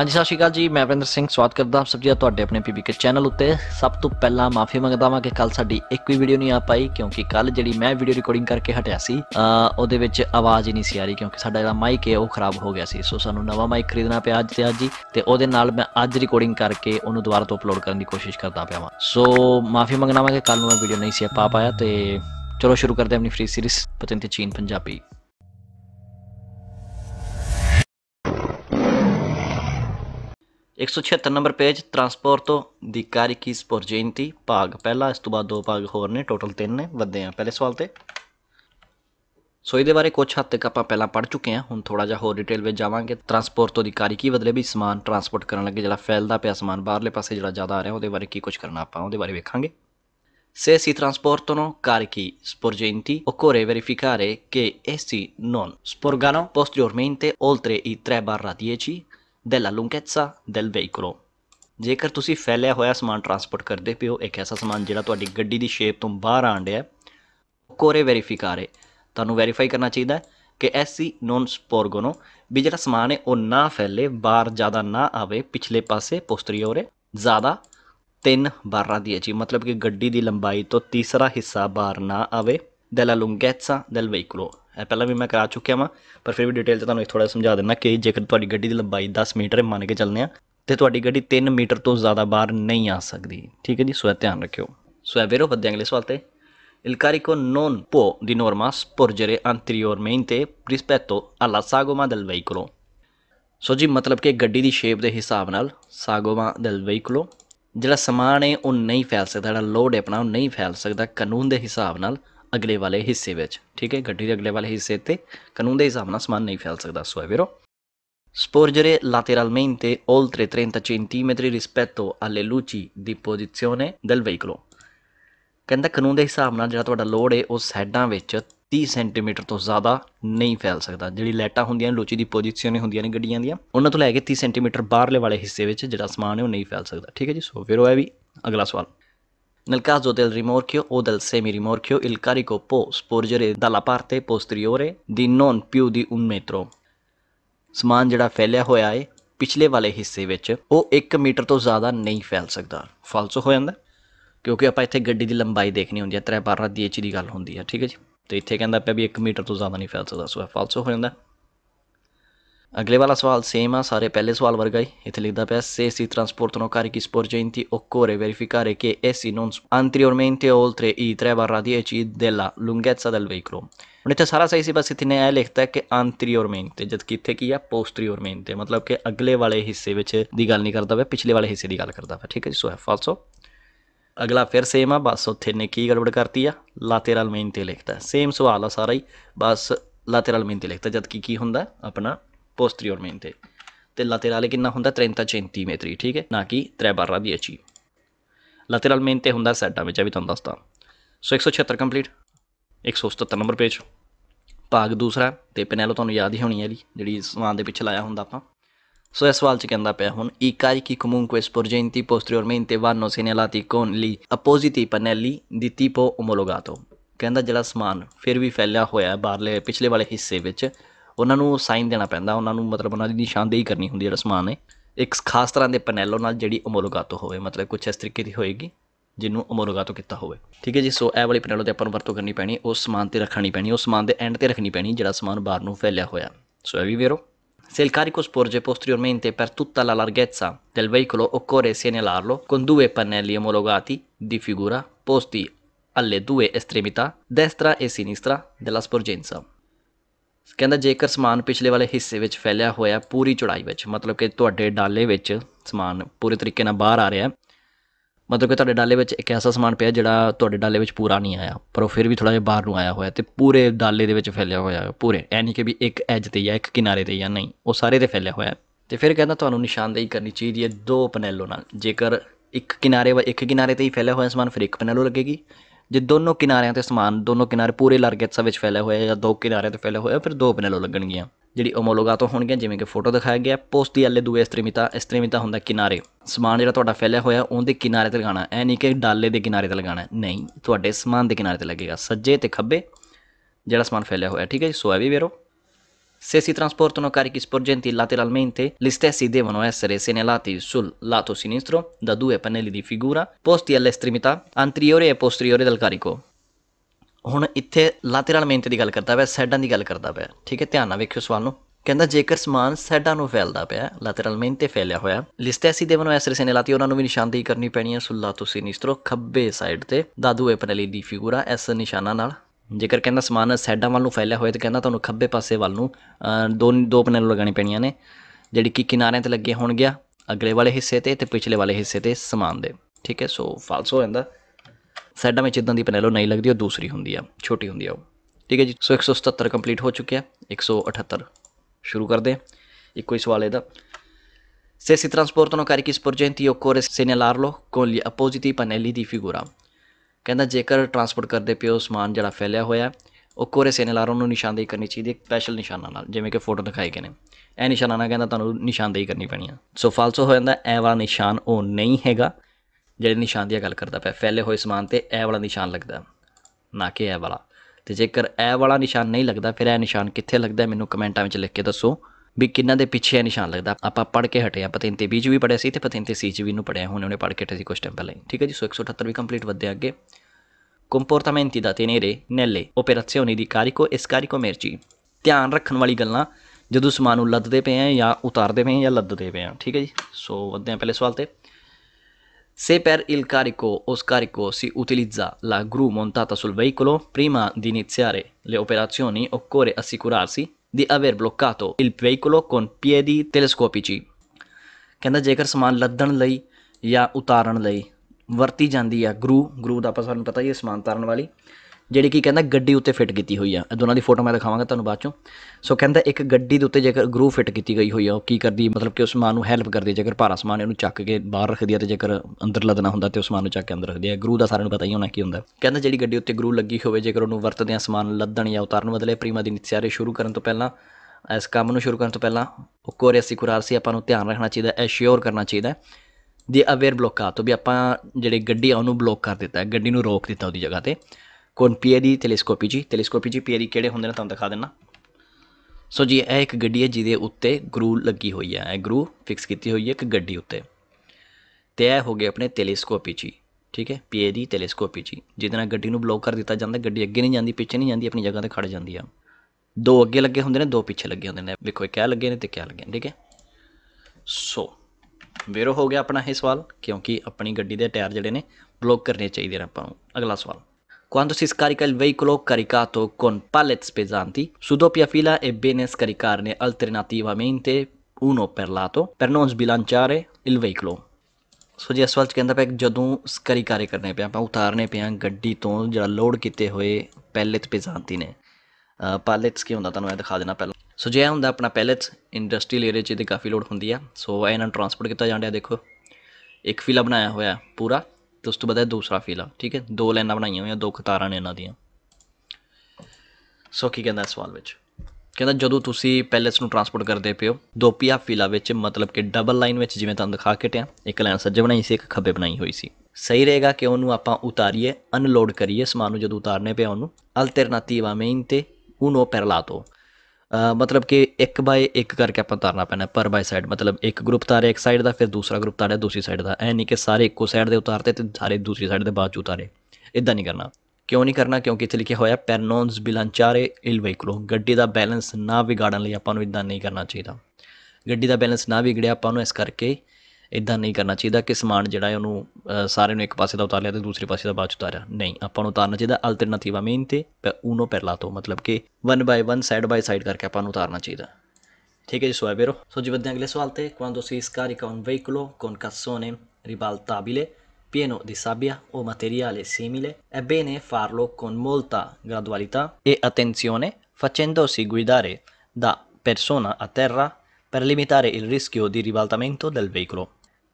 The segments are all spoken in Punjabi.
ਹਾਂਜੀ ਸਤਿ ਸ਼੍ਰੀ ਅਕਾਲ ਜੀ ਮੈਂ ਵਿੰਦਰ ਸਿੰਘ ਸਵਾਗਤ ਕਰਦਾ ਆਪ ਸਭ ਜੀ ਤੁਹਾਡੇ ਆਪਣੇ ਪੀਪੀਕੇ ਚੈਨਲ ਉੱਤੇ ਸਭ ਤੋਂ ਪਹਿਲਾਂ ਮਾਫੀ ਮੰਗਦਾ ਹਾਂ ਕਿ ਕੱਲ ਸਾਡੀ ਇੱਕ ਵੀ ਵੀਡੀਓ ਨਹੀਂ ਆ ਪਾਈ ਕਿਉਂਕਿ ਕੱਲ ਜਿਹੜੀ ਮੈਂ ਵੀਡੀਓ ਰਿਕਾਰਡਿੰਗ ਕਰਕੇ ਹਟਿਆ ਸੀ ਉਹਦੇ ਵਿੱਚ ਆਵਾਜ਼ ਹੀ ਨਹੀਂ ਸੀ ਆ ਰਹੀ ਕਿਉਂਕਿ ਸਾਡਾ ਜਿਹੜਾ ਮਾਈਕ ਹੈ ਉਹ ਖਰਾਬ ਹੋ ਗਿਆ ਸੀ ਸੋ ਸਾਨੂੰ ਨਵਾਂ ਮਾਈਕ ਖਰੀਦਣਾ ਪਿਆ ਅੱਜ ਤੇ ਅੱਜ ਹੀ ਤੇ ਉਹਦੇ ਨਾਲ ਮੈਂ ਅੱਜ ਰਿਕਾਰਡਿੰਗ ਕਰਕੇ ਉਹਨੂੰ ਦੁਬਾਰਾ ਤੋਂ ਅਪਲੋਡ ਕਰਨ ਦੀ ਕੋਸ਼ਿਸ਼ ਕਰਦਾ ਪਿਆ ਹਾਂ ਸੋ ਮਾਫੀ ਮੰਗਣਾ ਹਾਂ ਕਿ ਕੱਲ ਨੂੰ ਮੈਂ ਵੀਡੀਓ ਨਹੀਂ ਸੀ ਪਾ ਪਾਇਆ ਤੇ ਚਲੋ ਸ਼ੁਰੂ ਕਰਦੇ ਆਪਣੀ ਫ੍ਰੀ ਸੀਰੀਜ਼ ਪਤੰਤੇ ਚੀਨ ਪੰਜਾਬੀ 176 ਨੰਬਰ ਪੇਜ ਤੋਂ ਦੀ ਕਾਰਿਕੀਸ ਪੋਰਜੇਂਤੀ ਭਾਗ ਪਹਿਲਾ ਇਸ ਤੋਂ ਬਾਅਦ ਦੋ ਭਾਗ ਹੋਰ ਨੇ ਟੋਟਲ ਤਿੰਨ ਨੇ ਵੱਧੇ ਆ ਪਹਿਲੇ ਸਵਾਲ ਤੇ ਸੋ ਇਹਦੇ ਬਾਰੇ ਕੁਝ ਹੱਦ ਤੱਕ ਆਪਾਂ ਪਹਿਲਾਂ ਪੜ ਚੁੱਕੇ ਹਾਂ ਹੁਣ ਥੋੜਾ ਜਿਹਾ ਹੋਰ ਡਿਟੇਲ ਵਿੱਚ ਜਾਵਾਂਗੇ ਤੋਂ ਦੀ ਕਾਰੀ ਕੀ ਬਦਲੇ ਵੀ ਸਮਾਨ ਟਰਾਂਸਪੋਰਟ ਕਰਨ ਲੱਗੇ ਜਿਹੜਾ ਫੈਲਦਾ ਪਿਆ ਸਮਾਨ ਬਾਹਰਲੇ ਪਾਸੇ ਜਿਹੜਾ ਜ਼ਿਆਦਾ ਆ ਰਿਹਾ ਉਹਦੇ ਬਾਰੇ ਕੀ ਕੁਝ ਕਰਨਾ ਆਪਾਂ ਉਹਦੇ ਬਾਰੇ ਵੇਖਾਂਗੇ Se si trasportano carichi sporgenti, occorre verificare che essi non sporgano posteriormente oltre i 3-10 della lunghezza del veicolo ਜੇਕਰ ਤੁਸੀਂ ਫੈਲਿਆ ਹੋਇਆ ਸਮਾਨ ਟਰਾਂਸਪੋਰਟ ਕਰਦੇ ਪਿਓ ਇੱਕ ਐਸਾ ਸਮਾਨ ਜਿਹੜਾ ਤੁਹਾਡੀ ਗੱਡੀ ਦੀ ਸ਼ੇਪ ਤੋਂ ਬਾਹਰ ਆਂਡਿਆ ਕੋਰੇ ਵੈਰੀਫਿਕਾਰੇ ਤੁਹਾਨੂੰ ਵੈਰੀਫਾਈ ਕਰਨਾ ਚਾਹੀਦਾ ਹੈ ਕਿ ਐਸੀ ਨੋਨ ਸਪੋਰਗੋਨੋ ਵੀ ਜਿਹੜਾ ਸਮਾਨ ਹੈ ਉਹ ਨਾ ਫੈਲੇ ਬਾਹਰ ਜ਼ਿਆਦਾ ਨਾ ਆਵੇ ਪਿਛਲੇ ਪਾਸੇ ਪੋਸਟਰੀਓਰੇ ਜ਼ਿਆਦਾ ਤਿੰਨ ਬਾਰਾਂ ਦੀ ਹੈ ਜੀ ਮਤਲਬ ਕਿ ਗੱਡੀ ਦੀ ਲੰਬਾਈ ਤੋਂ ਤੀਸਰਾ ਹਿੱਸਾ ਬਾਹਰ ਨਾ ਆਵੇ della lunghezza del veicolo ਇਹ ਪਹਿਲਾਂ ਵੀ ਮੈਂ ਕਰਾ ਚੁੱਕਿਆ ਵਾਂ ਪਰ ਫਿਰ ਵੀ ਡਿਟੇਲ ਤੇ ਤੁਹਾਨੂੰ ਇੱਕ ਥੋੜਾ ਸਮਝਾ ਦਿੰਦਾ ਕਿ ਜੇਕਰ ਤੁਹਾਡੀ ਗੱਡੀ ਦੀ ਲੰਬਾਈ 10 ਮੀਟਰ ਹੈ ਮੰਨ ਕੇ ਚੱਲਨੇ ਆ ਤੇ ਤੁਹਾਡੀ ਗੱਡੀ 3 ਮੀਟਰ ਤੋਂ ਜ਼ਿਆਦਾ ਬਾਹਰ ਨਹੀਂ ਆ ਸਕਦੀ ਠੀਕ ਹੈ ਜੀ ਸੋ ਇਹ ਧਿਆਨ ਰੱਖਿਓ ਸੋ ਇਹ ਵੀਰੋ ਅਗਲੇ ਸਵਾਲ ਤੇ Il carico non può di norma ਮੇਨ anteriormente rispetto alla sagoma del veicolo. So ਜੀ ਮਤਲਬ ਕਿ ਗੱਡੀ ਦੀ ਸ਼ੇਪ ਦੇ ਹਿਸਾਬ ਨਾਲ ਸਾਗੋਮਾ ਦਲ veicolo ਜਿਹੜਾ ਸਮਾਨ ਹੈ ਉਹ ਨਹੀਂ ਫੈਲ ਸਕਦਾ ਜਿਹੜਾ ਲੋਡ ਹੈ ਆਪਣਾ ਉਹ ਨਹੀਂ ਫੈਲ ਸਕਦਾ ਕਾਨੂੰਨ ਦੇ ਹਿਸਾਬ ਨਾਲ ਅਗਲੇ ਵਾਲੇ ਹਿੱਸੇ ਵਿੱਚ ਠੀਕ ਹੈ ਗੱਡੀ ਦੇ ਅਗਲੇ ਵਾਲੇ ਹਿੱਸੇ ਤੇ ਕਾਨੂੰਨ ਦੇ ਹਿਸਾਬ ਨਾਲ ਸਮਾਨ ਨਹੀਂ ਫੈਲ ਸਕਦਾ ਸੋ ਸਪੋਰਜਰੇ Sporgere lateralmente oltre 30 cm rispetto alle luci di posizione del veicolo ਕਹਿੰਦਾ ਕਾਨੂੰਨ ਦੇ ਹਿਸਾਬ ਨਾਲ ਜਿਹੜਾ ਤੁਹਾਡਾ ਲੋਡ ਹੈ ਉਹ ਸਾਈਡਾਂ ਵਿੱਚ 30 ਸੈਂਟੀਮੀਟਰ ਤੋਂ ਜ਼ਿਆਦਾ ਨਹੀਂ ਫੈਲ ਸਕਦਾ ਜਿਹੜੀ ਲਾਈਟਾਂ ਹੁੰਦੀਆਂ ਲੋਚੀ ਦੀ ਪੋਜੀਸ਼ਨ ਹੁੰਦੀਆਂ ਨੇ ਗੱਡੀਆਂ ਦੀਆਂ ਉਹਨਾਂ ਤੋਂ ਲੈ ਕੇ 30 ਸੈਂਟੀਮੀਟਰ ਬਾਹਰਲੇ ਵਾਲੇ ਹਿੱਸੇ ਵਿੱਚ ਜਿਹੜਾ ਸਮਾਨ ਹੈ ਉਹ ਨਹੀਂ ਫੈਲ ਸਕਦਾ ਠੀਕ ਹੈ ਜੀ ਸੋ ਫਿਰ ਉਹ ਹੈ ਵੀ ਅਗਲਾ ਸਵਾਲ Nel caso del rimorchio o del semirimorchio il carico può sporgere dalla parte posteriore di non più di un metro ਸਮਾਨ ਜਿਹੜਾ ਫੈਲਿਆ ਹੋਇਆ ਹੈ ਪਿਛਲੇ ਵਾਲੇ ਹਿੱਸੇ ਵਿੱਚ ਉਹ 1 ਮੀਟਰ ਤੋਂ ਜ਼ਿਆਦਾ ਨਹੀਂ ਫੈਲ ਸਕਦਾ ਫਾਲਸੋ ਹੋ ਜਾਂਦਾ ਕਿਉਂਕਿ ਆਪਾਂ ਇੱਥੇ ਗੱਡੀ ਦੀ ਲੰਬਾਈ ਦੇਖਣੀ ਹੁੰਦੀ ਹੈ 3 12 ਦੀ ਐਚ ਦੀ ਗੱਲ ਹੁੰਦੀ ਹੈ ਠੀਕ ਹੈ ਜੀ ਤੇ ਇੱਥੇ ਕਹਿੰਦਾ ਪਿਆ ਵੀ 1 ਮੀਟਰ ਤੋਂ ਜ਼ਿਆਦਾ ਨਹੀਂ ਫੈਲ ਸਕਦਾ ਸੋ ਫਾਲਸੋ ਹੋ ਜਾਂਦਾ ਅਗਲੇ ਵਾਲਾ ਸਵਾਲ ਸੇਮ ਆ ਸਾਰੇ ਪਹਿਲੇ ਸਵਾਲ ਵਰਗਾ ਹੀ ਇੱਥੇ ਲਿਖਦਾ ਪਿਆ ਸੇਸੀ trasportano carichi sporgenti occorre verificare che essi non anteriormente oltre i 3/10 ਦੇਲਾ lunghezza Dal ਵੇਕਰੋ ਹੁਣ ਇੱਥੇ ਸਾਰਾ ਸਹੀ ਸੀ ਬਸ ਇੱਥੇ ਨੇ ਇਹ ਲਿਖਤਾ ਕਿ anteriormente ਜਦ ਕਿ ਇੱਥੇ ਕੀ ਆ ਪੋਸਟਰੀਅਰਮੈਂਟੇ ਮਤਲਬ ਕਿ ਅਗਲੇ ਵਾਲੇ ਹਿੱਸੇ ਵਿੱਚ ਦੀ ਗੱਲ ਨਹੀਂ ਕਰਦਾ ਪਿਆ ਪਿਛਲੇ ਵਾਲੇ ਹਿੱਸੇ ਦੀ ਗੱਲ ਕਰਦਾ ਪਿਆ ਠੀਕ ਹੈ ਜੀ ਸੋ ਹੈ ਫਾਲਸੋ ਅਗਲਾ ਫਿਰ ਸੇਮ ਆ ਬਸ ਉੱਥੇ ਨੇ ਕੀ ਗੜਬੜ ਕਰਤੀ ਆ ਲਾਟਰਲ ਮੈਂਟੇ ਲਿਖਤਾ ਸੇਮ ਸਵਾਲ ਆ ਸਾਰਾ ਹੀ ਬਸ lateralmente ਲਿਖਤਾ ਜਦ ਕਿ ਕੀ ਹੁੰਦਾ ਆਪਣਾ posteriormente. Del laterale ਕਿੰਨਾ ਹੁੰਦਾ 30 cm, ਠੀਕ ਹੈ ਨਾ ਕਿ 3 barra 10 lateralmente ਹੁੰਦਾ ਸੈਟਾਂ ਵਿੱਚ ਵੀ ਤੁਹਾਨੂੰ ਦੱਸਦਾ so 176 ਕੰਪਲੀਟ 177 ਨੰਬਰ ਪੇਜ ਭਾਗ ਦੂਸਰਾ ਤੇ ਪੈਨਲ ਤੁਹਾਨੂੰ ਯਾਦ ਹੀ ਹੋਣੀ ਹੈ ਜਿਹੜੀ ਸਵਾਨ ਦੇ de ਲਾਇਆ ਹੁੰਦਾ ਆਪਾਂ ਸੋ so ਸਵਾਲ ਚ ਕਹਿੰਦਾ ਪਿਆ ਹੁਣ i cari che comunque sporgenti posteriormente vanno segnalati con gli appositi pannelli di tipo omologato ਕਹਿੰਦਾ ਜਿਹੜਾ ਸਮਾਨ ਫਿਰ ਵੀ hoya ਹੋਇਆ ਬਾਹਰਲੇ ਪਿਛਲੇ ਵਾਲੇ ਹਿੱਸੇ ਵਿੱਚ ਉਹਨਾਂ ਨੂੰ ਸਾਈਨ ਦੇਣਾ ਪੈਂਦਾ ਉਹਨਾਂ ਨੂੰ ਮਤਲਬ ਉਹਨਾਂ ਦੀ ਨਿਸ਼ਾਨਦੇਹੀ ਕਰਨੀ ਹੁੰਦੀ ਜਿਹੜਾ ਸਮਾਨ ਹੈ ਇੱਕ ਖਾਸ ਤਰ੍ਹਾਂ ਦੇ ਪੈਨਲੋ ਨਾਲ ਜਿਹੜੀ ਅਮੋਲਗਾਤੋ ਹੋਵੇ ਮਤਲਬ ਕੁਝ ਇਸ ਤਰੀਕੇ ਦੀ ਹੋਏਗੀ ਜਿਹਨੂੰ ਅਮੋਲਗਾਤੋ ਕੀਤਾ ਹੋਵੇ ਠੀਕ ਹੈ ਜੀ ਸੋ ਇਹ ਵਾਲੀ ਪੈਨਲੋ ਤੇ ਆਪਾਂ ਨੂੰ ਵਰਤੋਂ ਕਰਨੀ ਪੈਣੀ ਉਸ ਸਮਾਨ ਤੇ ਰੱਖਣੀ ਪੈਣੀ ਉਸ ਸਮਾਨ ਦੇ ਐਂਡ ਤੇ ਰੱਖਣੀ ਪੈਣੀ ਜਿਹੜਾ ਸਮਾਨ ਬਾਹਰ ਨੂੰ ਫੈਲਿਆ ਹੋਇਆ ਸੋ ਇਹ ਵੀ ਵੇਰੋ Se il carico sporge posteriormente per tutta la larghezza del veicolo occorre segnalarlo con due pannelli omologati di figura posti alle due estremità destra e sinistra della sporgenza. ਕਹਿੰਦਾ ਜੇਕਰ ਸਮਾਨ ਪਿਛਲੇ ਵਾਲੇ ਹਿੱਸੇ ਵਿੱਚ ਫੈਲਿਆ ਹੋਇਆ ਪੂਰੀ ਚੌੜਾਈ ਵਿੱਚ ਮਤਲਬ ਕਿ ਤੁਹਾਡੇ ਡਾਲੇ ਵਿੱਚ ਸਮਾਨ ਪੂਰੇ ਤਰੀਕੇ ਨਾਲ ਬਾਹਰ ਆ ਰਿਹਾ ਮਤਲਬ ਕਿ ਤੁਹਾਡੇ ਡਾਲੇ ਵਿੱਚ ਇੱਕ ਐਸਾ ਸਮਾਨ ਪਿਆ ਜਿਹੜਾ ਤੁਹਾਡੇ ਡਾਲੇ ਵਿੱਚ ਪੂਰਾ ਨਹੀਂ ਆਇਆ ਪਰ ਉਹ ਫਿਰ ਵੀ ਥੋੜਾ ਜਿਹਾ ਬਾਹਰ ਨੂੰ ਆਇਆ ਹੋਇਆ ਤੇ ਪੂਰੇ ਡਾਲੇ ਦੇ ਵਿੱਚ ਫੈਲਿਆ ਹੋਇਆ ਹੈ ਪੂਰੇ ਐ ਨਹੀਂ ਕਿ ਵੀ ਇੱਕ ਐਜ ਤੇ ਜਾਂ ਇੱਕ ਕਿਨਾਰੇ ਤੇ ਜਾਂ ਨਹੀਂ ਉਹ ਸਾਰੇ ਤੇ ਫੈਲਿਆ ਹੋਇਆ ਤੇ ਫਿਰ ਕਹਿੰਦਾ ਤੁਹਾਨੂੰ ਨਿਸ਼ਾਨਦੇਹੀ ਕਰਨੀ ਚਾਹੀਦੀ ਹੈ ਦੋ ਪਨੈਲੋ ਨਾਲ ਜੇਕਰ ਇੱਕ ਕਿਨਾਰੇ ਵਾ ਇੱਕ ਕਿਨਾਰੇ ਤੇ ਹੀ ਫੈਲਿਆ ਹੋਇਆ ਸਮਾਨ ਫਿਰ ਇੱਕ ਪਨੈਲੋ ਲੱਗੇਗੀ ਜੇ ਦੋਨੋਂ ਕਿਨਾਰਿਆਂ ਤੇ ਸਮਾਨ ਦੋਨੋਂ ਕਿਨਾਰੇ ਪੂਰੇ ਲਾਰਗੇਟਸਾ ਵਿੱਚ ਫੈਲੇ ਹੋਏ ਜਾਂ ਦੋ ਕਿਨਾਰਿਆਂ ਤੇ ਫੈਲੇ ਹੋਏ ਫਿਰ ਦੋ ਪੈਨਲੋ ਲੱਗਣਗੀਆਂ ਜਿਹੜੀ ਤੋਂ ਹੋਣਗੀਆਂ ਜਿਵੇਂ ਕਿ ਫੋਟੋ ਦਿਖਾਇਆ ਗਿਆ ਪੋਸਟ ਵਾਲੇ ਦੂਏ ਐਕਸਟ੍ਰੀਮਿਤਾ ਐਕਸਟ੍ਰੀਮਿਤਾ ਹੁੰਦਾ ਕਿਨਾਰੇ ਸਮਾਨ ਜਿਹੜਾ ਤੁਹਾਡਾ ਫੈਲਿਆ ਹੋਇਆ ਉਹਦੇ ਕਿਨਾਰੇ ਤੇ ਲਗਾਣਾ ਐ ਨਹੀਂ ਕਿ ਡਾਲੇ ਦੇ ਕਿਨਾਰੇ ਤੇ ਲਗਾਣਾ ਨਹੀਂ ਤੁਹਾਡੇ ਸਮਾਨ ਦੇ ਕਿਨਾਰੇ ਤੇ ਲੱਗੇਗਾ ਸੱਜੇ ਤੇ ਖੱਬੇ ਜਿਹੜਾ ਸਮਾਨ ਫੈਲਿਆ ਹੋਇਆ ਠੀਕ ਹੈ ਜੀ ਸੋ ਐ ਵੀ ਵੇਰੋ Se si trasportano carichi sporgenti lateralmente, gli stessi devono essere segnalati sul lato sinistro da due pannelli di figura posti all'estremità anteriore e posteriore del carico. ਹੁਣ ਇੱਥੇ lateralmente ਦੀ ਗੱਲ ਕਰਦਾ ਪਿਆ ਸਾਈਡਾਂ ਦੀ ਗੱਲ ਕਰਦਾ ਪਿਆ ਠੀਕ ਹੈ ਧਿਆਨ ਨਾਲ ਵੇਖਿਓ ਸਵਾਲ ਨੂੰ ਕਹਿੰਦਾ ਜੇਕਰ ਸਮਾਨ ਸਾਈਡਾਂ ਨੂੰ ਫੈਲਦਾ ਪਿਆ lateralmente ਫੈਲਿਆ ਹੋਇਆ ਲਿਸਟੈਸੀ ਦੇ ਵਨੋਂ ਐਸਰੇ ਲਾਤੀ ਉਹਨਾਂ ਨੂੰ ਵੀ ਨਿਸ਼ਾਨਦੇਹੀ ਕਰਨੀ ਪੈਣੀ ਹੈ ਸੁੱਲਾ ਤੋਂ ਸਿਨਿਸਟਰੋ ਖੱਬੇ ਸਾਈਡ ਤੇ ਦਾਦੂ ਐਪਨਲੀ ਦੀ ਫਿਗੂਰਾ ਐਸ ਨਿਸ਼ਾਨਾ ਨਾਲ ਜੇਕਰ ਕਹਿੰਦਾ ਸਮਾਨ ਸਾਈਡਾਂ ਵੱਲ ਨੂੰ ਫੈਲਿਆ ਹੋਇਆ ਤਾਂ ਕਹਿੰਦਾ ਤੁਹਾਨੂੰ ਖੱਬੇ ਪਾਸੇ ਵੱਲ ਨੂੰ ਦੋ ਦੋ ਪੈਨਲ ਲਗਾਣੀ ਪੈਣੀਆਂ ਨੇ ਜਿਹੜੀ ਕਿ ਕਿਨਾਰਿਆਂ ਤੇ ਲੱਗੇ ਹੋਣਗੀਆਂ ਅਗਲੇ ਵਾਲੇ ਹਿੱਸੇ ਤੇ ਤੇ ਪਿਛਲੇ ਵਾਲੇ ਹਿੱਸੇ ਤੇ ਸਮਾਨ ਦੇ ਠੀਕ ਹੈ ਸੋ ਫਾਲਸ ਹੋ ਜਾਂਦਾ ਸਾਈਡਾਂ ਵਿੱਚ ਇਦਾਂ ਦੀ ਉਹ ਨਹੀਂ ਲੱਗਦੀ ਉਹ ਦੂਸਰੀ ਹੁੰਦੀ ਆ ਛੋਟੀ ਹੁੰਦੀ ਆ ਉਹ ਠੀਕ ਹੈ ਜੀ ਸੋ 177 ਕੰਪਲੀਟ ਹੋ ਚੁੱਕਿਆ 178 ਸ਼ੁਰੂ ਕਰਦੇ ਆ ਇੱਕੋ ਹੀ ਸਵਾਲ ਇਹਦਾ ਸੇਸੀ ਟ੍ਰਾਂਸਪੋਰਟਨੋ trasportano carichi sporgenti ਕੋਰੇ segnalarlo con ਅਪੋਜ਼ੀਟਿਵ appositi ਦੀ ਫਿਗੂਰਾ ਕਹਿੰਦਾ ਜੇਕਰ ਟਰਾਂਸਪੋਰਟ ਕਰਦੇ ਪਿਓ ਸਮਾਨ ਜਿਹੜਾ ਫੈਲਿਆ ਹੋਇਆ ਉਹ ਕੋਰੇ ਸੇਨੇਲਾਰੋਂ ਨੂੰ ਨਿਸ਼ਾਨਦੇਹੀ ਕਰਨੀ ਚਾਹੀਦੀ ਹੈ ਸਪੈਸ਼ਲ ਨਿਸ਼ਾਨਾਂ ਨਾਲ ਜਿਵੇਂ ਕਿ ਫੋਟੋ ਦਿਖਾਈ ਗਏ ਨੇ ਇਹ ਨਿਸ਼ਾਨਾਂ ਨਾਲ ਕਹਿੰਦਾ ਤੁਹਾਨੂੰ ਨਿਸ਼ਾਨਦੇਹੀ ਕਰਨੀ ਪੈਣੀ ਆ ਸੋ ਫਾਲਸੋ ਹੋ ਜਾਂਦਾ ਐ ਵਾਲਾ ਨਿਸ਼ਾਨ ਉਹ ਨਹੀਂ ਹੈਗਾ ਜਿਹੜੇ ਨਿਸ਼ਾਨ ਦੀ ਗੱਲ ਕਰਦਾ ਪਿਆ ਫੈਲੇ ਹੋਏ ਸਮਾਨ ਤੇ ਐ ਵਾਲਾ ਨਿਸ਼ਾਨ ਲੱਗਦਾ ਨਾ ਕਿ ਐ ਵਾਲਾ ਤੇ ਜੇਕਰ ਐ ਵਾਲਾ ਨਿਸ਼ਾਨ ਨਹੀਂ ਲੱਗਦਾ ਫਿਰ ਇਹ ਨਿਸ਼ਾਨ ਕਿੱਥੇ ਲੱਗਦਾ ਮੈਨੂੰ ਕਮੈਂਟਾਂ ਵਿੱਚ ਲਿਖ ਕੇ ਦੱਸੋ ਵੀ ਕਿੰਨਾ ਦੇ ਪਿੱਛੇ ਆ ਨਿਸ਼ਾਨ ਲੱਗਦਾ ਆਪਾਂ ਪੜ ਕੇ ਹਟੇ ਆ ਪਤੰਤੇ ਬੀ ਵੀ ਪੜਿਆ ਸੀ ਤੇ ਪਤੰਤੇ ਸੀ ਜੀ ਵੀ ਨੂੰ ਪੜਿਆ ਹੁਣ ਉਹਨੇ ਪੜ ਕੇ ਹਟੇ ਸੀ ਕੁਝ ਟਾਈਮ ਪਹਿਲਾਂ ਠੀਕ ਹੈ ਜੀ ਸੋ 178 ਵੀ ਕੰਪਲੀਟ ਵਧਿਆ ਅੱਗੇ ਕੰਪੋਰਟਮੈਂਟ ਦਾ tenere nelle operazioni di carico e scarico merci ਧਿਆਨ ਰੱਖਣ ਵਾਲੀ ਗੱਲਾਂ ਜਦੋਂ ਸਮਾਨ ਨੂੰ ਲੱਦਦੇ ਪਏ ਆ ਜਾਂ ਉਤਾਰਦੇ ਪਏ ਆ ਜਾਂ ਲੱਦਦੇ ਪਏ ਆ ਠੀਕ ਹੈ ਜੀ ਸੋ ਵਧਦੇ ਆ ਪਹਿਲੇ ਸਵਾਲ ਤੇ Se per il carico o scarico si utilizza la gru montata sul veicolo, prima di iniziare le operazioni occorre assicurarsi di aver bloccato il veicolo con piedi telescopici. ਕਹਿੰਦਾ ਜੇਕਰ ਸਮਾਨ ਲੱਦਣ ਲਈ ਜਾਂ ਉਤਾਰਨ ਲਈ ਵਰਤੀ ਜਾਂਦੀ ਆ ਗਰੂ ਗਰੂ ਦਾ ਆਪਾਂ ਸਾਨੂੰ ਪਤਾ ਹੀ ਹੈ ਸਮਾਨ ਤਾਰਨ ਵਾਲੀ ਜਿਹੜੀ ਕੀ ਕਹਿੰਦਾ ਗੱਡੀ ਉੱਤੇ ਫਿੱਟ ਕੀਤੀ ਹੋਈ ਆ ਇਹ ਦੋਨਾਂ ਦੀ ਫੋਟੋ ਮੈਂ ਦਿਖਾਵਾਂਗਾ ਤੁਹਾਨੂੰ ਬਾਅਦ ਚੋਂ ਸੋ ਕਹਿੰਦਾ ਇੱਕ ਗੱਡੀ ਦੇ ਉੱਤੇ ਜੇਕਰ ਗਰੂ ਫਿੱਟ ਕੀਤੀ ਗਈ ਹੋਈ ਆ ਉਹ ਕੀ ਕਰਦੀ ਮਤਲਬ ਕਿ ਉਸ ਸਮਾਨ ਨੂੰ ਹੈਲਪ ਕਰਦੀ ਜੇਕਰ ਭਾਰਾ ਸਮਾਨ ਇਹਨੂੰ ਚੱਕ ਕੇ ਬਾਹਰ ਰੱਖਦੀ ਆ ਤੇ ਜੇਕਰ ਅੰਦਰ ਲੱਦਣਾ ਹੁੰਦਾ ਤੇ ਉਸ ਸਮਾਨ ਨੂੰ ਚੱਕ ਕੇ ਅੰਦਰ ਰੱਖਦੀ ਆ ਗਰੂ ਦਾ ਸਾਰਿਆਂ ਨੂੰ ਪਤਾ ਹੀ ਹੋਣਾ ਕੀ ਹੁੰਦਾ ਕਹਿੰਦਾ ਜਿਹੜੀ ਗੱਡੀ ਉੱਤੇ ਗਰੂ ਲੱਗੀ ਹੋਵੇ ਜੇਕਰ ਉਹਨੂੰ ਵਰਤਦੇ ਆ ਸਮਾਨ ਲੱਦਣ ਜਾਂ ਉਤਾਰਨ ਬਦਲੇ ਪ੍ਰੀਮਾ ਦੀ ਨਿਤਿਆਰੇ ਸ਼ੁਰੂ ਕਰਨ ਤੋਂ ਪਹਿਲਾਂ ਇਸ ਕੰਮ ਨੂੰ ਸ਼ੁਰੂ ਕਰਨ ਤੋਂ ਪਹਿਲਾਂ ਉਹ ਕੋਰੀਆਸੀ ਸੀ ਆਪਾਂ ਨੂੰ ਧਿਆਨ ਰੱਖਣਾ ਚਾਹੀਦਾ ਹੈ ਸ਼ੋਰ ਕਰਨਾ ਚਾਹੀਦਾ ਦੀ ਅਵੇਅਰ ਬਲੋਕਾ ਤੋਂ ਵੀ ਆਪਾਂ ਜਿਹੜੇ ਗੱਡੀ ਆ ਉਹਨੂੰ ਬਲੋਕ ਕਰ ਦਿੱਤਾ ਗੱਡੀ ਨੂੰ ਰੋਕ ਦਿੱਤਾ ਉਹਦੀ ਜਗ੍ਹਾ ਤੇ ਕੋਨ ਪੀਏਰੀ ਟੈਲੀਸਕੋਪੀ ਜੀ ਟੈਲੀਸਕੋਪੀ ਜੀ ਪੀਏਰੀ ਕਿਹੜੇ ਹੁੰਦੇ ਨੇ ਤੁਹਾਨੂੰ ਦਿਖਾ ਦਿੰਨਾ ਸੋ ਜੀ ਇਹ ਇੱਕ ਗੱਡੀ ਹੈ ਜਿਹਦੇ ਉੱਤੇ ਗਰੂ ਲੱਗੀ ਹੋਈ ਹੈ ਇਹ ਗਰੂ ਫਿਕਸ ਕੀਤੀ ਹੋਈ ਹੈ ਇੱਕ ਗੱਡੀ ਉੱਤੇ ਤੇ ਇਹ ਹੋ ਗਏ ਆਪਣੇ ਟੈਲੀਸਕੋਪੀ ਜੀ ਠੀਕ ਹੈ ਪੀਏਡੀ ਟੈਲੀਸਕੋਪੀ ਜੀ ਜਿਹਦੇ ਗੱਡੀ ਨੂੰ ਬਲੌਕ ਕਰ ਦਿੱਤਾ ਜਾਂਦਾ ਗੱਡੀ ਅੱਗੇ ਨਹੀਂ ਜਾਂਦੀ ਪਿੱਛੇ ਨਹੀਂ ਜਾਂਦੀ ਆਪਣੀ ਜਗ੍ਹਾ ਤੇ ਖੜ ਜਾਂਦੀ ਆ ਦੋ ਅੱਗੇ ਲੱਗੇ ਹੁੰਦੇ ਨੇ ਦੋ ਪਿੱਛੇ ਲੱਗੇ ਹੁੰਦੇ ਨੇ ਵੇਖੋ ਇਹ ਕਿਆ ਲੱਗੇ ਨੇ ਤੇ ਕਿਆ ਲੱਗੇ ਨੇ ਠੀਕ ਹੈ ਸੋ ਵੇਰੋ ਹੋ ਗਿਆ ਆਪਣਾ ਇਹ ਸਵਾਲ ਕਿਉਂਕਿ ਆਪਣੀ ਗੱਡੀ ਦੇ ਟਾਇਰ ਜਿਹੜੇ ਨੇ ਬਲੌਕ ਕਰਨੇ ਚਾਹੀਦੇ ਨੇ ਆਪਾਂ ਨੂੰ ਅਗਲਾ ਸਵਾਲ Quando si scarica il veicolo caricato con pallets pesanti, su doppia fila è bene scaricarne alternativamente uno per lato per non sbilanciare il veiclo ਸੋ ਜੀ ਇਸ ਵਾਰ ਕਹਿੰਦਾ ਪਿਆ ਜਦੋਂ ਸਕਰੀਕਾਰੇ ਕਰਨੇ ਪਿਆ ਆਪਾਂ ਉਤਾਰਨੇ ਪਿਆ ਗੱਡੀ ਤੋਂ ਜਿਹੜਾ ਲੋਡ ਕੀਤੇ ਹੋਏ ਪੈਲੇਟ ਪੇਜ਼ਾਂਤੀ ਨੇ ਪੈਲੇਟਸ ਕੀ ਹੁੰਦਾ ਤੁਹਾਨੂੰ ਮੈਂ ਦਿਖਾ ਦੇਣਾ ਪਹਿਲਾਂ ਸੋ ਜੇ ਇਹ ਹੁੰਦਾ ਆਪਣਾ ਪੈਲੇਟਸ ਇੰਡਸਟਰੀਅਲ ਏਰੀਆ 'ਚ ਇਹਦੇ ਕਾਫੀ ਲੋਡ ਹੁੰਦੀ ਆ ਸੋ ਇਹਨਾਂ ਨੂੰ ਟਰਾਂਸਪੋਰਟ ਕੀਤਾ ਜਾਂਦਾ ਦੇਖੋ ਇੱਕ ਫੀਲਾ ਬਣਾਇਆ ਹੋਇਆ ਪੂਰਾ ਤੇ ਉਸ ਤੋਂ ਬਾਅਦ ਹੈ ਦੂਸਰਾ ਫੀਲਾ ਠੀਕ ਹੈ ਦੋ ਲਾਈਨਾਂ ਬਣਾਈਆਂ ਹੋਈਆਂ ਦੋ ਖਤਾਰਾਂ ਨੇ ਇਹਨਾਂ ਦੀਆਂ ਸੋ ਕੀ ਕਹਿੰਦਾ ਸਵਾਲ ਵਿੱਚ ਕਹਿੰਦਾ ਜਦੋਂ ਤੁਸੀਂ ਪੈਲੇਟਸ ਨੂੰ ਟਰਾਂਸਪੋਰਟ ਕਰਦੇ ਪਿਓ ਦੋਪੀਆ ਫੀਲਾ ਵਿੱਚ ਮਤਲਬ ਕਿ ਡਬਲ ਲਾਈਨ ਵਿੱਚ ਜਿਵੇਂ ਤੁਹਾਨੂੰ ਦਿਖਾ ਕੇ ਟਿਆ ਇੱਕ ਲਾਈਨ ਸੱਜੇ ਬਣਾਈ ਸੀ ਇੱਕ ਖੱਬੇ ਬਣਾਈ ਹੋਈ ਸੀ ਸਹੀ ਰਹੇਗਾ ਕਿ ਉਹਨੂੰ ਆਪਾਂ ਉਤਾਰੀਏ ਅਨਲੋਡ ਕਰੀਏ ਸਮਾਨ ਨੂੰ ਜਦੋਂ ਉਤਾਰਨੇ ਪਿਆ ਉਹਨੂੰ ਅਲਟਰਨੇਟਿਵਾ ਮੇਨ ਤੇ ਉਹਨੋਂ ਪਰਲਾਤੋ ਮਤਲਬ ਕਿ 1 ਬਾਈ 1 ਕਰਕੇ ਆਪਾਂ ਤਾਰਨਾ ਪੈਣਾ ਪਰ ਬਾਈ ਸਾਈਡ ਮਤਲਬ ਇੱਕ ਗਰੁੱਪ ਤਾਰੇ ਇੱਕ ਸਾਈਡ ਦਾ ਫਿਰ ਦੂਸਰਾ ਗਰੁੱਪ ਤਾਰੇ ਦੂਸਰੀ ਸਾਈਡ ਦਾ ਐ ਨਹੀਂ ਕਿ ਸਾਰੇ ਇੱਕੋ ਸਾਈਡ ਦੇ ਉਤਾਰਤੇ ਤੇ ਸਾਰੇ ਦੂਸਰੀ ਸਾਈਡ ਦੇ ਬਾਅਦ ਚ ਉਤਾਰੇ ਇਦਾਂ ਨਹੀਂ ਕਰਨਾ ਕਿਉਂ ਨਹੀਂ ਕਰਨਾ ਕਿਉਂਕਿ ਇੱਥੇ ਲਿਖਿਆ ਹੋਇਆ ਪੈਰਨੋਨਸ ਬਿਲਾਂਚਾਰੇ ਇਲ ਵਹੀਕਲੋ ਗੱਡੀ ਦਾ ਬੈਲੈਂਸ ਨਾ ਵਿਗਾੜਨ ਲਈ ਆਪਾਂ ਨੂੰ ਇਦਾਂ ਨਹੀਂ ਕਰਨਾ ਚਾਹੀਦਾ ਗੱਡੀ ਦਾ ਬੈਲੈਂਸ ਨਾ ਵਿਗੜਿਆ ਆਪਾਂ ਨੂੰ ਇਸ ਕਰਕੇ ਇਦਾਂ ਨਹੀਂ ਕਰਨਾ ਚਾਹੀਦਾ ਕਿ ਸਮਾਨ ਜਿਹੜਾ ਹੈ ਉਹਨੂੰ ਸਾਰੇ ਨੂੰ ਇੱਕ ਪਾਸੇ ਦਾ ਉਤਾਰ ਲਿਆ ਤੇ ਦੂਸਰੇ ਪਾਸੇ ਦਾ ਬਾਅਦ ਚ ਉਤਾਰਿਆ ਨਹੀਂ ਆਪਾਂ ਨੂੰ ਉਤਾਰਨਾ ਚਾਹੀਦਾ ਅਲਟਰਨੇਟਿਵਾਮੈਂਟੇ ਪਰ ਉਨੋ ਤੋਂ ਮਤਲਬ ਕਿ 1 ਬਾਈ 1 ਸਾਈਡ ਬਾਈ ਸਾਈਡ ਕਰਕੇ ਆਪਾਂ ਨੂੰ ਉਤਾਰਨਾ ਚਾਹੀਦਾ ठीक है जी सोयाबेरो सो जी बदने अगले सवाल थे quando si scarica un veicolo con cassone ribaltabile pieno di sabbia o materiale simile è bene farlo con molta gradualità e attenzione facendosi guidare da persona a terra per limitare il rischio di ribaltamento del veicolo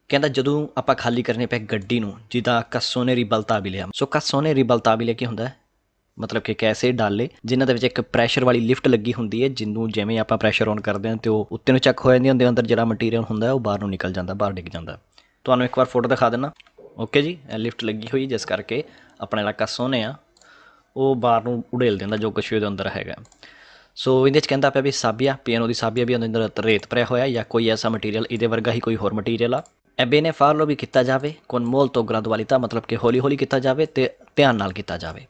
ਕਹਿੰਦਾ ਜਦੋਂ ਆਪਾਂ ਖਾਲੀ ਕਰਨੇ ਪਏ ਗੱਡੀ ਨੂੰ ਜਿਹਦਾ ਕਸੋਨੇ ਰਿਬਲਤਾ ਵੀ ਲਿਆ ਸੋ ਕਸੋਨੇ ਰਿਬਲਤਾ ਵੀ ਲਿਆ ਕੀ ਹੁੰਦਾ ਮਤਲਬ ਕਿ ਕੈਸੇ ਡਾਲੇ ਜਿਨ੍ਹਾਂ ਦੇ ਵਿੱਚ ਇੱਕ ਪ੍ਰੈਸ਼ਰ ਵਾਲੀ ਲਿਫਟ ਲੱਗੀ ਹੁੰਦੀ ਹੈ ਜਿੰਨੂੰ ਜਿਵੇਂ ਆਪਾਂ ਪ੍ਰੈਸ਼ਰ ਔਨ ਕਰਦੇ ਹਾਂ ਤੇ ਉਹ ਉੱਤੇ ਨੂੰ ਚੱਕ ਹੋ ਜਾਂਦੀ ਹੁੰਦੀ ਅੰਦਰ ਜਿਹੜਾ ਮਟੀਰੀਅਲ ਹੁੰਦਾ ਉਹ ਬਾਹਰ ਨੂੰ ਨਿਕਲ ਜਾਂਦਾ ਬਾਹਰ ਡਿੱਗ ਜਾਂਦਾ ਤੁਹਾਨੂੰ ਇੱਕ ਵਾਰ ਫੋਟੋ ਦਿਖਾ ਦਿੰਨਾ ਓਕੇ ਜੀ ਇਹ ਲਿਫਟ ਲੱਗੀ ਹੋਈ ਜਿਸ ਕਰਕੇ ਆਪਣੇ ਇਲਾਕਾ ਸੋਨੇ ਆ ਉਹ ਬਾਹਰ ਨੂੰ ਉਡੇਲ ਦਿੰਦਾ ਜੋ ਕੁਛ ਉਹਦੇ ਅੰਦਰ ਹੈਗਾ ਸੋ ਇਹਦੇ ਵਿੱਚ ਕਹਿੰਦਾ ਪਿਆ ਵੀ ਸਾਬੀਆ ਪੀਐਨਓ ਦੀ ਸਾਬੀਆ ਵੀ ਉਹਦੇ ਅੰਦਰ ਰੇਤ ਭਰਿਆ ਹੋਇਆ ਜਾਂ ਕੋਈ ਐਸਾ ਮਟੀਰੀਅਲ ਇਹਦੇ ਵਰਗਾ ਹੀ ਕੋਈ ਹੋਰ ਮਟੀਰੀਅਲ ਆ ਐਬੇਨੇਫਾਰਲੋ ਵੀ ਕੀਤਾ ਜਾਵੇ ਕੋਨਮੋਲ ਤੋਂ ਗ੍ਰੈਜੂਅਲਿਤਾ ਮਤਲਬ ਕਿ ਹੌਲੀ-ਹੌਲੀ ਕੀਤਾ ਜਾਵੇ ਤੇ ਧਿਆਨ ਨਾਲ ਕੀਤਾ ਜਾਵੇ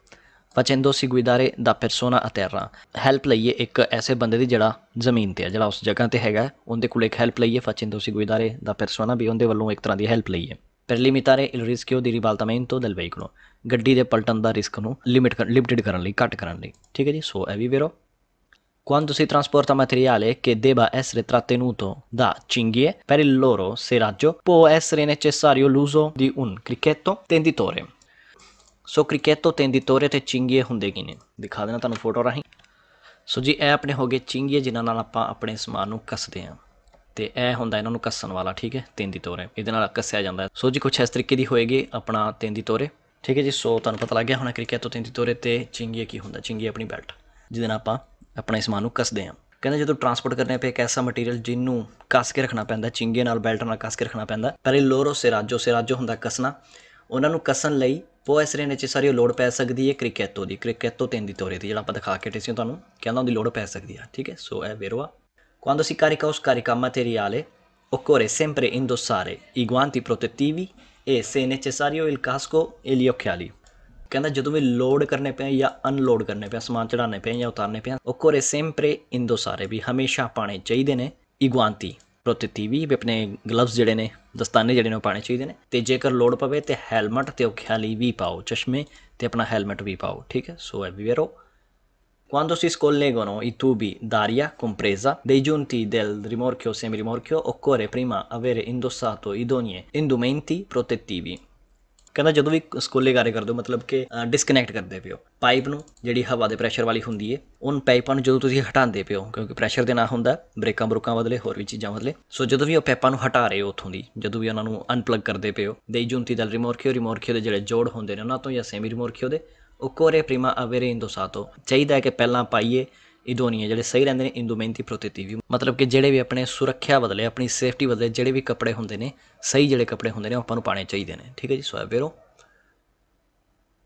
ਫਚਿੰਦੋ ਸਿਗੁਇਦਾਰੇ ਦਾ ਪਰਸੋਨਾ ਅਤੇਰਾ ਹੈਲਪ ਲਈਏ ਇੱਕ ਐਸੇ ਬੰਦੇ ਦੀ ਜਿਹੜਾ ਜ਼ਮੀਨ ਤੇ ਹੈ ਜਿਹੜਾ ਉਸ ਜਗ੍ਹਾ ਤੇ ਹੈਗਾ ਉਹਦੇ ਕੋਲ ਇੱਕ ਹੈਲਪ ਲਈਏ ਫਚਿੰਦੋ ਸਿਗੁਇਦਾਰੇ ਦਾ ਪਰਸੋਨਾ ਵੀ ਉਹਦੇ ਵੱਲੋਂ ਇੱਕ ਤਰ੍ਹਾਂ ਦੀ ਹੈਲਪ ਲਈਏ ਪ੍ਰੀਲਿਮਿਨਾਰੇ ਇਲ ਰਿਸਕਿਓ ਦੀ ਤੋਂ ਦਲ ਵੇਕਣੋ ਗੱਡੀ ਦੇ ਪਲਟਣ ਦਾ ਰਿਸਕ ਨੂੰ ਲਿਮਿਟ ਲਿਮਿਟਡ ਕਰਨ ਲਈ ਘਟ ਕਰਨ ਲਈ ਠੀਕ ਹੈ ਜੀ ਸੋ ਐਵੀ ਵੇਰੋ quando si trasporta materiale che debba essere trattenuto da cinghie, per il loro serraggio può essere necessario l'uso di un cricchetto tenditore so ਕ੍ਰਿਕਟ ਤੋਂ ਤੇਂਦਿਤੋਰੇ ਤੇ ਚਿੰਗੀਏ ਹੁੰਦੇ ਕੀ ਨੇ ਦਿਖਾ ਦੇਣਾ ਤੁਹਾਨੂੰ ਫੋਟੋ ਰਾਹੀਂ ਸੋ ਜੀ ਇਹ ਆਪਣੇ ਹੋਗੇ ਚਿੰਗੀਏ ਜਿਨ੍ਹਾਂ ਨਾਲ ਆਪਾਂ ਆਪਣੇ ਸਮਾਨ ਨੂੰ ਕੱਸਦੇ ਆਂ ਤੇ ਇਹ ਹੁੰਦਾ ਇਹਨਾਂ ਨੂੰ ਕੱਸਣ ਵਾਲਾ ਠੀਕ ਹੈ ਤੇਂਦਿਤੋਰੇ ਇਹਦੇ ਨਾਲ ਕੱਸਿਆ ਜਾਂਦਾ ਸੋ ਜੀ ਕੁਝ ਇਸ ਤਰੀਕੇ ਦੀ ਹੋਏਗੀ ਆਪਣਾ ਤੇਂਦਿਤੋਰੇ ਠੀਕ ਹੈ ਜੀ ਸੋ ਤੁਹਾਨੂੰ ਪਤਾ ਲੱਗ ਗਿਆ ਹੁਣ ਕ੍ਰਿਕਟ ਤੋਂ ਤੇਂਦਿਤੋਰੇ ਤੇ ਚਿੰਗੀਏ ਕੀ ਹੁੰਦਾ ਚਿੰਗੀਏ ਆਪਣੀ ਬੈਲਟ ਜਿਹਦੇ ਨਾਲ ਆਪਾਂ ਆਪਣਾ ਸਮਾਨ ਨੂੰ ਕੱਸਦੇ ਹਾਂ ਕਹਿੰਦੇ ਜਦੋਂ ਟਰਾਂਸਪੋਰਟ ਕਰਨੇ ਪਏ ਇੱਕ ਐਸਾ ਮਟੀਰੀਅਲ ਜਿੰਨੂੰ ਕੱਸ ਕੇ ਰੱਖਣਾ ਪੈਂਦਾ ਚਿੰਗੇ ਨਾਲ ਬੈਲਟ ਨਾਲ ਕੱਸ ਕੇ ਰੱਖਣਾ ਪੈਂਦਾ ਪਹਿਲੇ ਲੋਰੋ ਸਿਰਾਜੋ ਸਿਰਾਜੋ ਹੁੰਦਾ ਕੱਸਣਾ ਉਹਨਾਂ ਨੂੰ ਕੱਸਣ ਲਈ ਪੋਐਸ ਰੇਨੇ ਚ ਸਾਰੀ ਲੋਡ ਪੈ ਸਕਦੀ ਹੈ ਕ੍ਰਿਕੇਟੋ ਦੀ ਕ੍ਰਿਕੇਟੋ ਤਿੰਨ ਦੀ ਤੋਰੇ ਦੀ ਜਿਹੜਾ ਆਪਾਂ ਦਿਖਾ ਕੇ ਟੇਸੀ ਤੁਹਾਨੂੰ ਕਹਿੰਦਾ ਉਹਦੀ ਲੋਡ ਪੈ ਸਕਦੀ ਹੈ ਠੀਕ ਹੈ ਸੋ ਇਹ ਵੇਰਵਾ quando ਸੀ carica ਉਸ scarica materiale occorre sempre indossare i ਇਗਵਾਂਤੀ ਪ੍ਰੋਟੈਕਟਿਵੀ ਐ ਸੇ necessario ਇਲ ਕਾਸਕੋ ਇਲ gli ਕਹਿੰਦਾ ਜਦੋਂ ਵੀ ਲੋਡ ਕਰਨੇ ਪਏ ਜਾਂ ਅਨਲੋਡ ਕਰਨੇ ਪਏ ਸਮਾਨ ਚੜਾਣੇ ਪਏ ਜਾਂ ਉਤਾਰਨੇ ਪਏ ਕੋਰੇ ਸੇਮਪਰੇ ਇੰਦੋ ਸਾਰੇ ਵੀ ਹਮੇਸ਼ਾ ਪਾਣੇ ਚਾਹੀਦੇ ਨੇ ਇਗਵਾਂਤੀ ਪ੍ਰੋਤਿਤੀ ਵੀ ਆਪਣੇ ਗਲਵਸ ਜਿਹੜੇ ਨੇ ਦਸਤਾਨੇ ਜਿਹੜੇ ਨੇ ਪਾਣੇ ਚਾਹੀਦੇ ਨੇ ਤੇ ਜੇਕਰ ਲੋਡ ਪਵੇ ਤੇ ਹੈਲਮਟ ਤੇ ਲਈ ਵੀ ਪਾਓ ਚਸ਼ਮੇ ਤੇ ਆਪਣਾ ਹੈਲਮਟ ਵੀ ਪਾਓ ਠੀਕ ਹੈ ਸੋ ਐਵਰੀਵੇਅਰੋ Quando si scollegano i tubi d'aria compresa dei giunti del rimorchio ਰਿਮੋਰਕਿਓ semirrimorchio occorre prima avere indossato idonei e indumenti protettivi ਕਹਿੰਦਾ ਜਦੋਂ ਵੀ ਸਕੋਲੇ ਕਾਰੇ ਕਰਦੇ ਹੋ ਮਤਲਬ ਕਿ ਡਿਸਕਨੈਕਟ ਕਰਦੇ ਪਿਓ ਪਾਈਪ ਨੂੰ ਜਿਹੜੀ ਹਵਾ ਦੇ ਪ੍ਰੈਸ਼ਰ ਵਾਲੀ ਹੁੰਦੀ ਏ ਉਹਨ ਪਾਈਪਾਂ ਨੂੰ ਜਦੋਂ ਤੁਸੀਂ ਹਟਾਉਂਦੇ ਪਿਓ ਕਿਉਂਕਿ ਪ੍ਰੈਸ਼ਰ ਦੇ ਨਾਲ ਹੁੰਦਾ ਬ੍ਰੇਕਾਂ ਬਰੁਕਾਂ ਬਦਲੇ ਹੋਰ ਵੀ ਚੀਜ਼ਾਂ ਬਦਲੇ ਸੋ ਜਦੋਂ ਵੀ ਉਹ ਪਾਈਪਾਂ ਨੂੰ ਹਟਾ ਰਹੇ ਹੋ ਉਥੋਂ ਦੀ ਜਦੋਂ ਵੀ ਉਹਨਾਂ ਨੂੰ ਅਨਪਲੱਗ ਕਰਦੇ ਪਿਓ ਦੇਈ ਜੁੰਤੀ ਦਲ ਰਿਮੋਰਖਿਓ ਰਿਮੋਰਕਿਓ ਦੇ ਜਿਹੜੇ ਜੋੜ ਹੁੰਦੇ ਨੇ ਉਹਨਾਂ ਤੋਂ ਜਾਂ ਸੈਮੀ ਰਿਮੋਰਖਿਓ ਦੇ ਉਹ ਕੋਰੇ ਪ੍ਰੀਮਾ ਅਵੇਰੇ ਸਾਤੋ ਚਾਹੀਦਾ ਹੈ ਕਿ ਪਹਿਲਾਂ ਪਾਈਏ ਇਦੋਨੀਆ ਜਿਹੜੇ ਸਹੀ ਰਹਿੰਦੇ ਨੇ ਇੰਡੋਮੈਂਟੀ ਪ੍ਰੋਟੈਕਟਿਵ ਮਤਲਬ ਕਿ ਜਿਹੜੇ ਵੀ ਆਪਣੇ ਸੁਰੱਖਿਆ ਬਦਲੇ ਆਪਣੀ ਸੇਫਟੀ ਬਦਲੇ ਜਿਹੜੇ ਵੀ ਕੱਪੜੇ ਹੁੰਦੇ ਨੇ ਸਹੀ ਜਿਹੜੇ ਕੱਪੜੇ ਹੁੰਦੇ ਨੇ ਆਪਾਂ ਨੂੰ ਪਾਣੇ ਚਾਹੀਦੇ ਨੇ ਠੀਕ ਹੈ ਜੀ ਸੋ ਵੇਰੋ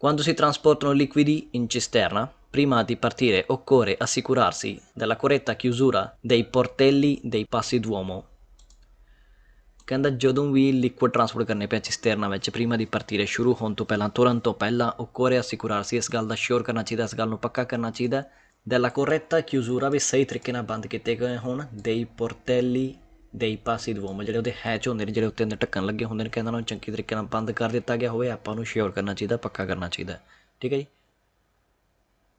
quando si trasportano liquidi in cisterna, prima di partire occorre assicurarsi della corretta chiusura dei portelli dei passi d'uomo. ਕਹਿੰਦਾ ਜਦੋਂ ਵੀ ਲਿਕਵਿਡ ਟਰਾਂਸਪੋਰਟ ਕਰਨੇ ਪਿਆ ਚਿਸਟਰਨਾ ਵਿੱਚ ਪ੍ਰੀਮਾ ਦੀ ਪਰਤੀਰੇ ਸ਼ੁਰੂ ਹੋਣ ਤੋਂ ਪਹਿਲਾਂ ਤੁਰੰਤ ਤੋਂ ਪਹਿਲਾਂ ਉਹ ਕੋਰੇ ਅਸਿਕੁਰਾਰ ਇਸ ਗੱਲ ਦਾ ਸ਼ੋਰ ਕਰਨਾ ਚਾਹੀਦਾ ਇਸ ਗੱਲ ਨੂੰ ਪੱਕਾ ਕਰਨਾ ਚਾਹੀਦਾ della corretta chiusura ਵੀ ਸਹੀ ਤਰੀਕੇ ਨਾਲ ਬੰਦ ਕੀਤੇ ਗਏ ਹੋਣ dei ਪੋਰਟੈਲੀ ਦੇਈ ਪਾਸੀ ਦਵੋਮ ਜਿਹੜੇ ਉਹਦੇ ਹੈਚ ਹੁੰਦੇ ਨੇ ਜਿਹੜੇ ਉੱਤੇ ਅੰਦਰ ਢੱਕਣ ਲੱਗੇ ਹੁੰਦੇ ਨੇ ਕਹਿੰਦਾ ਨੂੰ ਚੰਗੀ ਤਰੀਕੇ ਨਾਲ ਬੰਦ ਕਰ ਦਿੱਤਾ ਗਿਆ ਹੋਵੇ ਆਪਾਂ ਨੂੰ ਸ਼ੋਰ ਕਰਨਾ ਚਾਹੀਦਾ ਪੱਕਾ ਕਰਨਾ ਚਾਹੀਦਾ ਠੀਕ ਹੈ ਜੀ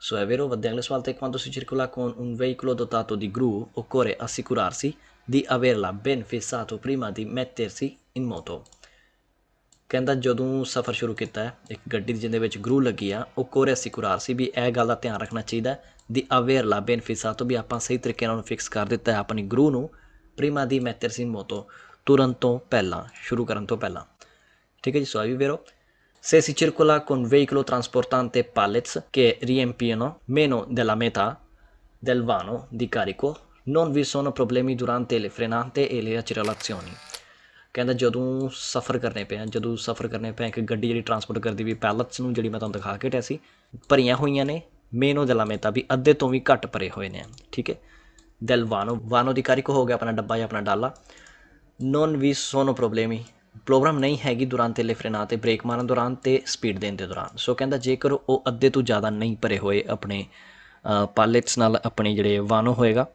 ਸੋ è vero vadde alle spalle quando si circola con un veicolo dotato di gru, occorre assicurarsi di averla ben fissato prima di mettersi in moto. ਕਹਿੰਦਾ ਜਦੋਂ ਸਫ਼ਰ ਸ਼ੁਰੂ ਕੀਤਾ ਇੱਕ ਗੱਡੀ ਦੇ ਜਿੰਦੇ ਵਿੱਚ ਗਰੂ ਲੱਗੀ ਆ ਉਹ ਸੀ ਕੁਰਾਰ ਸੀ ਵੀ ਇਹ ਗੱਲ ਦਾ ਧਿਆਨ ਰੱਖਣਾ ਚਾਹੀਦਾ ਦੀ ਅਵੇਅਰ ਲਾ ਬੈਨਫੀਸਾ ਤੋਂ ਵੀ ਆਪਾਂ ਸਹੀ ਤਰੀਕੇ ਨਾਲ ਉਹਨੂੰ ਫਿਕਸ ਕਰ ਦਿੱਤਾ ਆਪਣੀ ਗਰੂ ਨੂੰ ਪ੍ਰੀਮਾ ਦੀ ਮੈਤਰ ਸੀ ਮੋਤੋ ਤੁਰੰਤ ਤੋਂ ਪਹਿਲਾਂ ਸ਼ੁਰੂ ਕਰਨ ਤੋਂ ਪਹਿਲਾਂ ਠੀਕ ਹੈ ਜੀ ਸਵਾਗਤ ਵੀਰੋ ਸੇ ਸੀ ਚਿਰਕੁਲਾ ਕੋਨ ਵੇਹਿਕਲੋ ਟ੍ਰਾਂਸਪੋਰਟਾਂਤੇ ਪਾਲੇਟਸ ਕੇ ਰੀਐਮਪੀਨੋ ਮੇਨੋ ਦੇ ਲਾ ਮੇਤਾ ਦੇਲ ਵਾਨੋ ਦੀ ਕਾਰਿਕੋ ਨੋਨ ਵੀ ਸੋਨੋ ਪ੍ਰੋਬਲੇਮੀ ਦੁਰਾਂਤੇ ਲੇ ਫਰੇਨਾਂਤੇ ਏਲੇ ਅਚਰਲਾਕਸੀਓਨੀ ਕਹਿੰਦਾ ਜਦੋਂ ਸਫ਼ਰ ਕਰਨੇ ਪਿਆ ਜਦੋਂ ਸਫ਼ਰ ਕਰਨੇ ਪਿਆ ਇੱਕ ਗੱਡੀ ਜਿਹੜੀ ਟਰਾਂਸਪੋਰਟ ਕਰਦੀ ਵੀ ਪੈਲਟਸ ਨੂੰ ਜਿਹੜੀ ਮੈਂ ਤੁਹਾਨੂੰ ਦਿਖਾ ਕੇ ਟਿਆ ਸੀ ਭਰੀਆਂ ਹੋਈਆਂ ਨੇ ਮੇਨੋ ਦੇ ਤਾਂ ਵੀ ਅੱਧੇ ਤੋਂ ਵੀ ਘੱਟ ਭਰੇ ਹੋਏ ਨੇ ਠੀਕ ਹੈ ਦਿਲ ਵਾਨੋ ਵਾਨੋ ਦੀ ਕਾਰਿਕ ਹੋ ਗਿਆ ਆਪਣਾ ਡੱਬਾ ਜਾਂ ਆਪਣਾ ਡਾਲਾ ਨੋਨ ਵੀ ਸੋਨੋ ਹੀ ਪ੍ਰੋਬਲਮ ਨਹੀਂ ਹੈਗੀ ਦੌਰਾਨ ਤੇ ਲਿਫਰੇਨਾ ਤੇ ਬ੍ਰੇਕ ਮਾਰਨ ਦੌਰਾਨ ਤੇ ਸਪੀਡ ਦੇਣ ਦੇ ਦੌਰਾਨ ਸੋ ਕਹਿੰਦਾ ਜੇਕਰ ਉਹ ਅੱਧੇ ਤੋਂ ਜ਼ਿਆਦਾ ਨਹੀਂ ਭਰੇ ਹੋਏ ਆਪਣੇ ਪਾਇਲਟਸ ਨਾਲ ਆਪਣੇ ਜਿਹੜੇ ਵਾਨੋ ਹੋਏਗਾ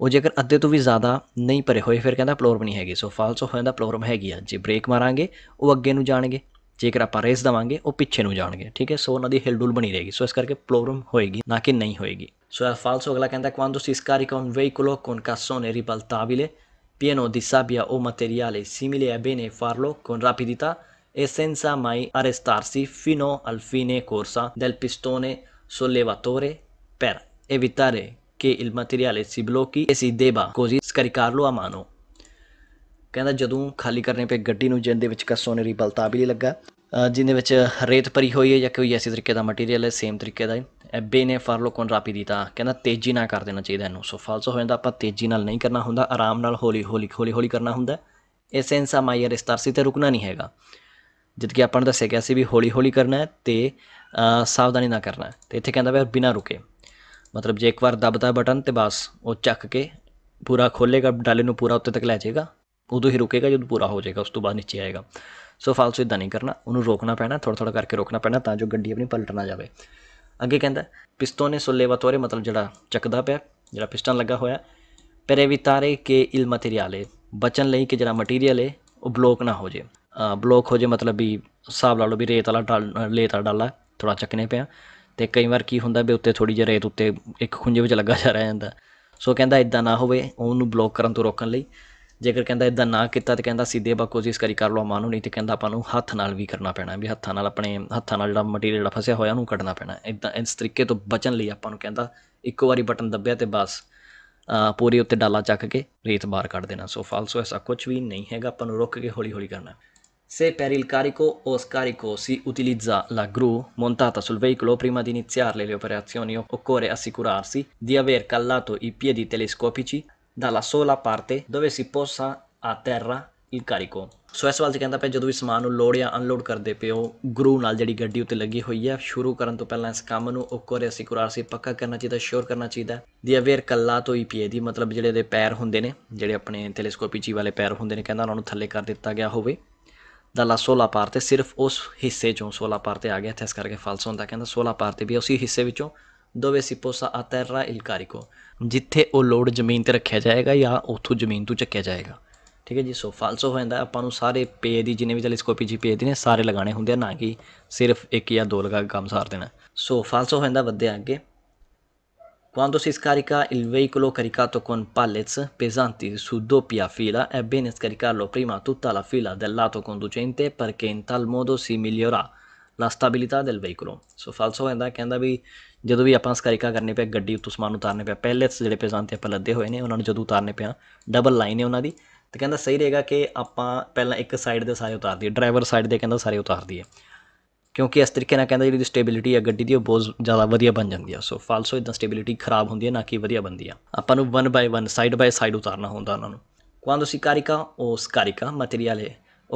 ਉਹ ਜੇਕਰ ਅੱਧੇ ਤੋਂ ਵੀ ਜ਼ਿਆਦਾ ਨਹੀਂ ਭਰੇ ਹੋਏ ਫਿਰ ਕਹਿੰਦਾ ਪਲੋਰਮ ਨਹੀਂ ਹੈਗੀ ਸੋ ਫਾਲਸ ਹੋ ਜਾਂਦਾ ਪਲੋਰਮ ਹੈਗੀ ਆ ਜੇ ਬ੍ਰੇਕ ਮਾਰਾਂਗੇ ਉਹ ਅੱਗੇ ਨੂੰ ਜਾਣਗੇ ਜੇਕਰ ਆਪਾਂ ਰੇਸ ਦਵਾਂਗੇ ਉਹ ਪਿੱਛੇ ਨੂੰ ਜਾਣਗੇ ਠੀਕ ਹੈ ਸੋ ਉਹਨਾਂ ਦੀ ਹਿਲਡੁਲ ਬਣੀ ਰਹੇਗੀ ਸੋ ਇਸ ਕਰਕੇ ਪਲੋਰਮ ਹੋਏਗੀ ਨਾ ਕਿ ਨਹੀਂ ਹੋਏਗੀ ਸੋ ਇਹ ਫਾਲਸ ਅਗਲਾ ਕਹਿੰਦਾ ਕੁਆਂਦੋ ਸਿਸ ਕਾਰਿਕੋਨ ਵੇਈਕੁਲੋ ਕੋਨ ਕਾਸੋਨੇ ਰਿਪਲਟਾਬਿਲੇ ਪੀਨੋ ਦੀ sabbia o materiale ਸਿਮਿਲੇ è ਬੇਨੇ ਫਾਰਲੋ cone rapidità e senza mai arrestarsi fino al fine corsa del pistone sollevatore per evitare che il materiale si blocchi e si debba così scaricarlo a mano ਕਹਿੰਦਾ ਜਦੋਂ ਖਾਲੀ ਕਰਨੇ ਪੇ ਗੱਡੀ ਨੂੰ ਜਿੰਦੇ ਵਿੱਚ ਕਾ ਸੋਨੇਰੀ ਵੀ ਲੱਗਾ ਜਿੰਦੇ ਵਿੱਚ ਰੇਤ ਭਰੀ ਹੋਈ ਹੈ ਜਾਂ ਕੋਈ ਐਸੀ ਤਰੀਕੇ ਦਾ ਮਟੀਰੀਅਲ ਹੈ ਸੇਮ ਤਰੀਕੇ ਦਾ ਐਬੇ ਨੇ ਫਰਲੋ ਕੋਨ ਰਾਪੀ ਦਿੱਤਾ ਕਹਿੰਦਾ ਤੇਜ਼ੀ ਨਾਲ ਕਰ ਦੇਣਾ ਚਾਹੀਦਾ ਇਹਨੂੰ ਸੋ ਫਾਲਸ ਹੋ ਜਾਂਦਾ ਆਪਾਂ ਤੇਜ਼ੀ ਨਾਲ ਨਹੀਂ ਕਰਨਾ ਹੁੰਦਾ ਆਰਾਮ ਨਾਲ ਹੌਲੀ ਹੌਲੀ ਹੌਲੀ ਹੌਲੀ ਕਰਨਾ ਹੁੰਦਾ ਆ ਮਾਇਰ ਸੀ ਤੇ ਰੁਕਣਾ ਨਹੀਂ ਹੈਗਾ ਜਦ ਕਿ ਆਪਾਂ ਨੂੰ ਦੱਸਿਆ ਗਿਆ ਸੀ ਵੀ ਹੌਲੀ ਹੌਲੀ ਕਰਨਾ ਹੈ ਤੇ ਸਾਵਧਾਨੀ ਨਾਲ ਕਰਨਾ ਤੇ ਇੱਥੇ ਕਹਿੰਦਾ ਵੀ ਬਿਨਾ ਰੁਕੇ ਮਤਲਬ ਜੇ ਇੱਕ ਵਾਰ ਦਬਦਾ ਬਟਨ ਤੇ ਬਸ ਉਹ ਚੱਕ ਕੇ ਪੂਰਾ ਖੋਲੇਗਾ ਡਾਲੇ ਨੂੰ ਪੂਰਾ ਉੱਤੇ ਤੱਕ ਲੈ ਜਾਏਗਾ ਉਦੋਂ ਹੀ ਰੁਕੇਗਾ ਜਦੋਂ ਪੂਰਾ ਹੋ ਜਾਏਗਾ ਉਸ ਤੋਂ ਬਾਅਦ ਨੀਚੇ ਆਏਗਾ ਸੋ ਫਾਲਸੂ ਇਦਾਂ ਨਹੀਂ ਕਰਨਾ ਉਹਨੂੰ ਰੋਕਣਾ ਪੈਣਾ ਥੋੜਾ ਥੋੜਾ ਕਰਕੇ ਰੋਕਣਾ ਪੈਣਾ ਤਾਂ ਜੋ ਗੱਡੀ ਆਪਣੀ ਪਲਟ ਨਾ ਜਾਵੇ ਅੱਗੇ ਕਹਿੰਦਾ ਨੇ ਸੁੱਲੇ ਵਤੋਰੇ ਮਤਲਬ ਜਿਹੜਾ ਚੱਕਦਾ ਪਿਆ ਜਿਹੜਾ ਪਿਸਟਨ ਲੱਗਾ ਹੋਇਆ ਵਿਤਾਰੇ ਕੇ ਇਲ ਮਟੀਰੀਅਲੇ ਬਚਨ ਲਈ ਕਿ ਜਿਹੜਾ ਮਟੀਰੀਅਲ ਹੈ ਉਹ ਬਲੌਕ ਨਾ ਹੋ ਜੇ ਬਲੌਕ ਹੋ ਜੇ ਮਤਲਬ ਵੀ ਹਿਸਾਬ ਲਾ ਲਓ ਵੀ ਰੇਤ ਵਾਲਾ ਰੇਤ ਵਾਲਾ ਡਾਲਾ ਥੋੜਾ ਚੱਕਨੇ ਪਿਆ ਤੇ ਕਈ ਵਾਰ ਕੀ ਹੁੰਦਾ ਵੀ ਉੱਤੇ ਥੋੜੀ ਜਿਹੀ ਰੇਤ ਉੱਤੇ ਇੱਕ ਖੁੰਝੇ ਵਿੱਚ ਲੱਗਾ ਜਾ ਰਹਿ ਜਾਂਦਾ ਸੋ ਕਹਿੰਦਾ ਇਦਾਂ ਨਾ ਹੋਵੇ ਉਹਨੂੰ ਬਲੌਕ ਕਰਨ ਤੋਂ ਰੋਕਣ ਲਈ ਜੇਕਰ ਕਹਿੰਦਾ ਇਦਾਂ ਨਾ ਕੀਤਾ ਤੇ ਕਹਿੰਦਾ ਸਿੱਧੇ ਬਾ ਕੋਸ਼ਿਸ਼ ਕਰੀ ਕਰ ਲਓ ਮਾਂ ਨੂੰ ਨਹੀਂ ਤੇ ਕਹਿੰਦਾ ਆਪਾਂ ਨੂੰ ਹੱਥ ਨਾਲ ਵੀ ਕਰਨਾ ਪੈਣਾ ਵੀ ਹੱਥਾਂ ਨਾਲ ਆਪਣੇ ਹੱਥਾਂ ਨਾਲ ਜਿਹੜਾ ਮਟੀਰੀਅਲ ਜਿਹੜਾ ਫਸਿਆ ਹੋਇਆ ਉਹਨੂੰ ਕੱਢਣਾ ਪੈਣਾ ਇਦਾਂ ਇਸ ਤਰੀਕੇ ਤੋਂ ਬਚਣ ਲਈ ਆਪਾਂ ਨੂੰ ਕਹਿੰਦਾ ਇੱਕੋ ਵਾਰੀ ਬਟਨ ਦੱਬਿਆ ਤੇ ਬਸ ਪੂਰੀ ਉੱਤੇ ਡਾਲਾ ਚੱਕ ਕੇ ਰੇਤ ਬਾਹਰ ਕੱਢ ਦੇਣਾ ਸੋ ਫਾਲਸੋ ਐਸਾ ਕੁਝ ਵੀ ਨਹੀਂ ਹੈਗਾ ਆਪਾਂ ਨੂੰ ਰੁੱਕ ਕੇ ਹੌਲੀ ਹੌਲੀ ਕਰਨਾ Se per il carico o scarico si utilizza la gru montata sul veicolo prima di iniziare le operazioni occorre assicurarsi di aver callato i piedi telescopici dalla sola parte dove si possa a terra il carico So ਇਸ ਵਾਰ ਚ ਕਹਿੰਦਾ ਪਿਆ ਜਦੋਂ ਵੀ ਸਮਾਨ ਨੂੰ ਲੋਡ ਜਾਂ ਅਨਲੋਡ ਕਰਦੇ ਪਿਓ ਗਰੂ ਨਾਲ ਜਿਹੜੀ ਗੱਡੀ ਉੱਤੇ ਲੱਗੀ ਹੋਈ ਹੈ ਸ਼ੁਰੂ ਕਰਨ ਤੋਂ ਪਹਿਲਾਂ ਇਸ ਕੰਮ ਨੂੰ ਓਕੋਰੇ ਸਿਕੁਰਾਰ ਸੇ ਪੱਕਾ ਕਰਨਾ ਚਾਹੀਦਾ ਸ਼ੋਰ ਕਰਨਾ ਚਾਹੀਦਾ ਦੀ ਅਵੇਅਰ ਕੱਲਾ ਤੋਂ ਹੀ ਪੀਏ ਦੀ ਮਤਲਬ ਜਿਹੜੇ ਦੇ ਪੈਰ ਹੁੰਦੇ ਨੇ ਜਿਹੜੇ ਆਪਣੇ ਟੈਲੀਸਕੋਪੀ ਜੀ ਵਾਲੇ ਪੈਰ ਹੁੰਦੇ ਨੇ ਕਹਿੰਦਾ ਉਹਨਾਂ ਨੂੰ ਥੱਲੇ ਕਰ ਦਿੱਤਾ ਗਿਆ ਹੋਵੇ ਦਲਾ 16 ਪਾਰ ਤੇ ਸਿਰਫ ਉਸ ਹਿੱਸੇ ਚੋਂ 16 ਪਾਰ ਤੇ ਆ ਗਿਆ ਇਸ ਕਰਕੇ ਫਾਲਸ ਹੁੰਦਾ ਕਹਿੰਦਾ 16 ਪਾਰ ਤੇ ਵੀ ਉਸੇ ਹਿੱਸੇ ਵਿੱਚੋਂ ਦੋਵੇਂ ਸਿਪੋਸਾ ਆਤੈਰਾ ਇਲਕਾਰਿਕੋ ਜਿੱਥੇ ਉਹ ਲੋਡ ਜ਼ਮੀਨ ਤੇ ਰੱਖਿਆ ਜਾਏਗਾ ਜਾਂ ਉਥੋਂ ਜ਼ਮੀਨ ਤੋਂ ਚੱਕਿਆ ਜਾਏਗਾ ਠੀਕ ਹੈ ਜੀ ਸੋ ਫਾਲਸ ਹੋ ਜਾਂਦਾ ਆਪਾਂ ਨੂੰ ਸਾਰੇ ਪੇ ਦੀ ਜਿੰਨੇ ਵੀ ਟੈਲੀਸਕੋਪੀ ਜੀ ਪੇ ਦੀ ਨੇ ਸਾਰੇ ਲਗਾਣੇ ਹੁੰਦੇ ਆ ਨਾ ਕਿ ਸਿਰਫ ਇੱਕ ਜਾਂ ਦੋ ਲਗਾ ਕੰਮ ਸਾਰ ਦੇਣਾ ਸੋ ਫਾਲਸ ਹੋ ਜਾਂਦਾ ਵੱਧਿਆ ਅੱਗੇ Quando si scarica il veicolo caricato con pallets pesanti su doppia fila è bene scaricarlo prima tutta la fila del lato conducente perché in tal modo si migliora la stabilità del veicolo. So falso è che andavi già dove a scaricare per gaddi tu smano tarne per pallets delle pesanti per la deo e ne hanno già dovuto tarne per double line una di. ਤੇ ਕਹਿੰਦਾ ਸਹੀ ਰਹੇਗਾ ਕਿ ਆਪਾਂ ਪਹਿਲਾਂ ਇੱਕ ਸਾਈਡ ਦੇ ਸਾਰੇ ਉਤਾਰ ਦਈਏ driver ਸਾਈਡ ਦੇ ਕਹਿੰਦਾ ਸਾਰੇ ਉਤਾਰ ਦਈਏ ਕਿਉਂਕਿ ਇਸ ਤਰੀਕੇ ਨਾਲ ਕਹਿੰਦਾ ਜਿਹੜੀ ਸਟੇਬਿਲਿਟੀ ਹੈ ਗੱਡੀ ਦੀ ਉਹ ਬਹੁਤ ਜ਼ਿਆਦਾ ਵਧੀਆ ਬਣ ਜਾਂਦੀ ਆ ਸੋ ਫਾਲਸੋ ਇਦਾਂ ਸਟੇਬਿਲਿਟੀ ਖਰਾਬ ਹੁੰਦੀ ਹੈ ਨਾ ਕਿ ਵਧੀਆ ਬਣਦੀ ਆ ਆਪਾਂ ਨੂੰ 1 ਬਾਈ 1 ਸਾਈਡ ਬਾਈ ਸਾਈਡ ਉਤਾਰਨਾ ਹੁੰਦਾ ਉਹਨਾਂ ਨੂੰ Quando si carica o scarica materiale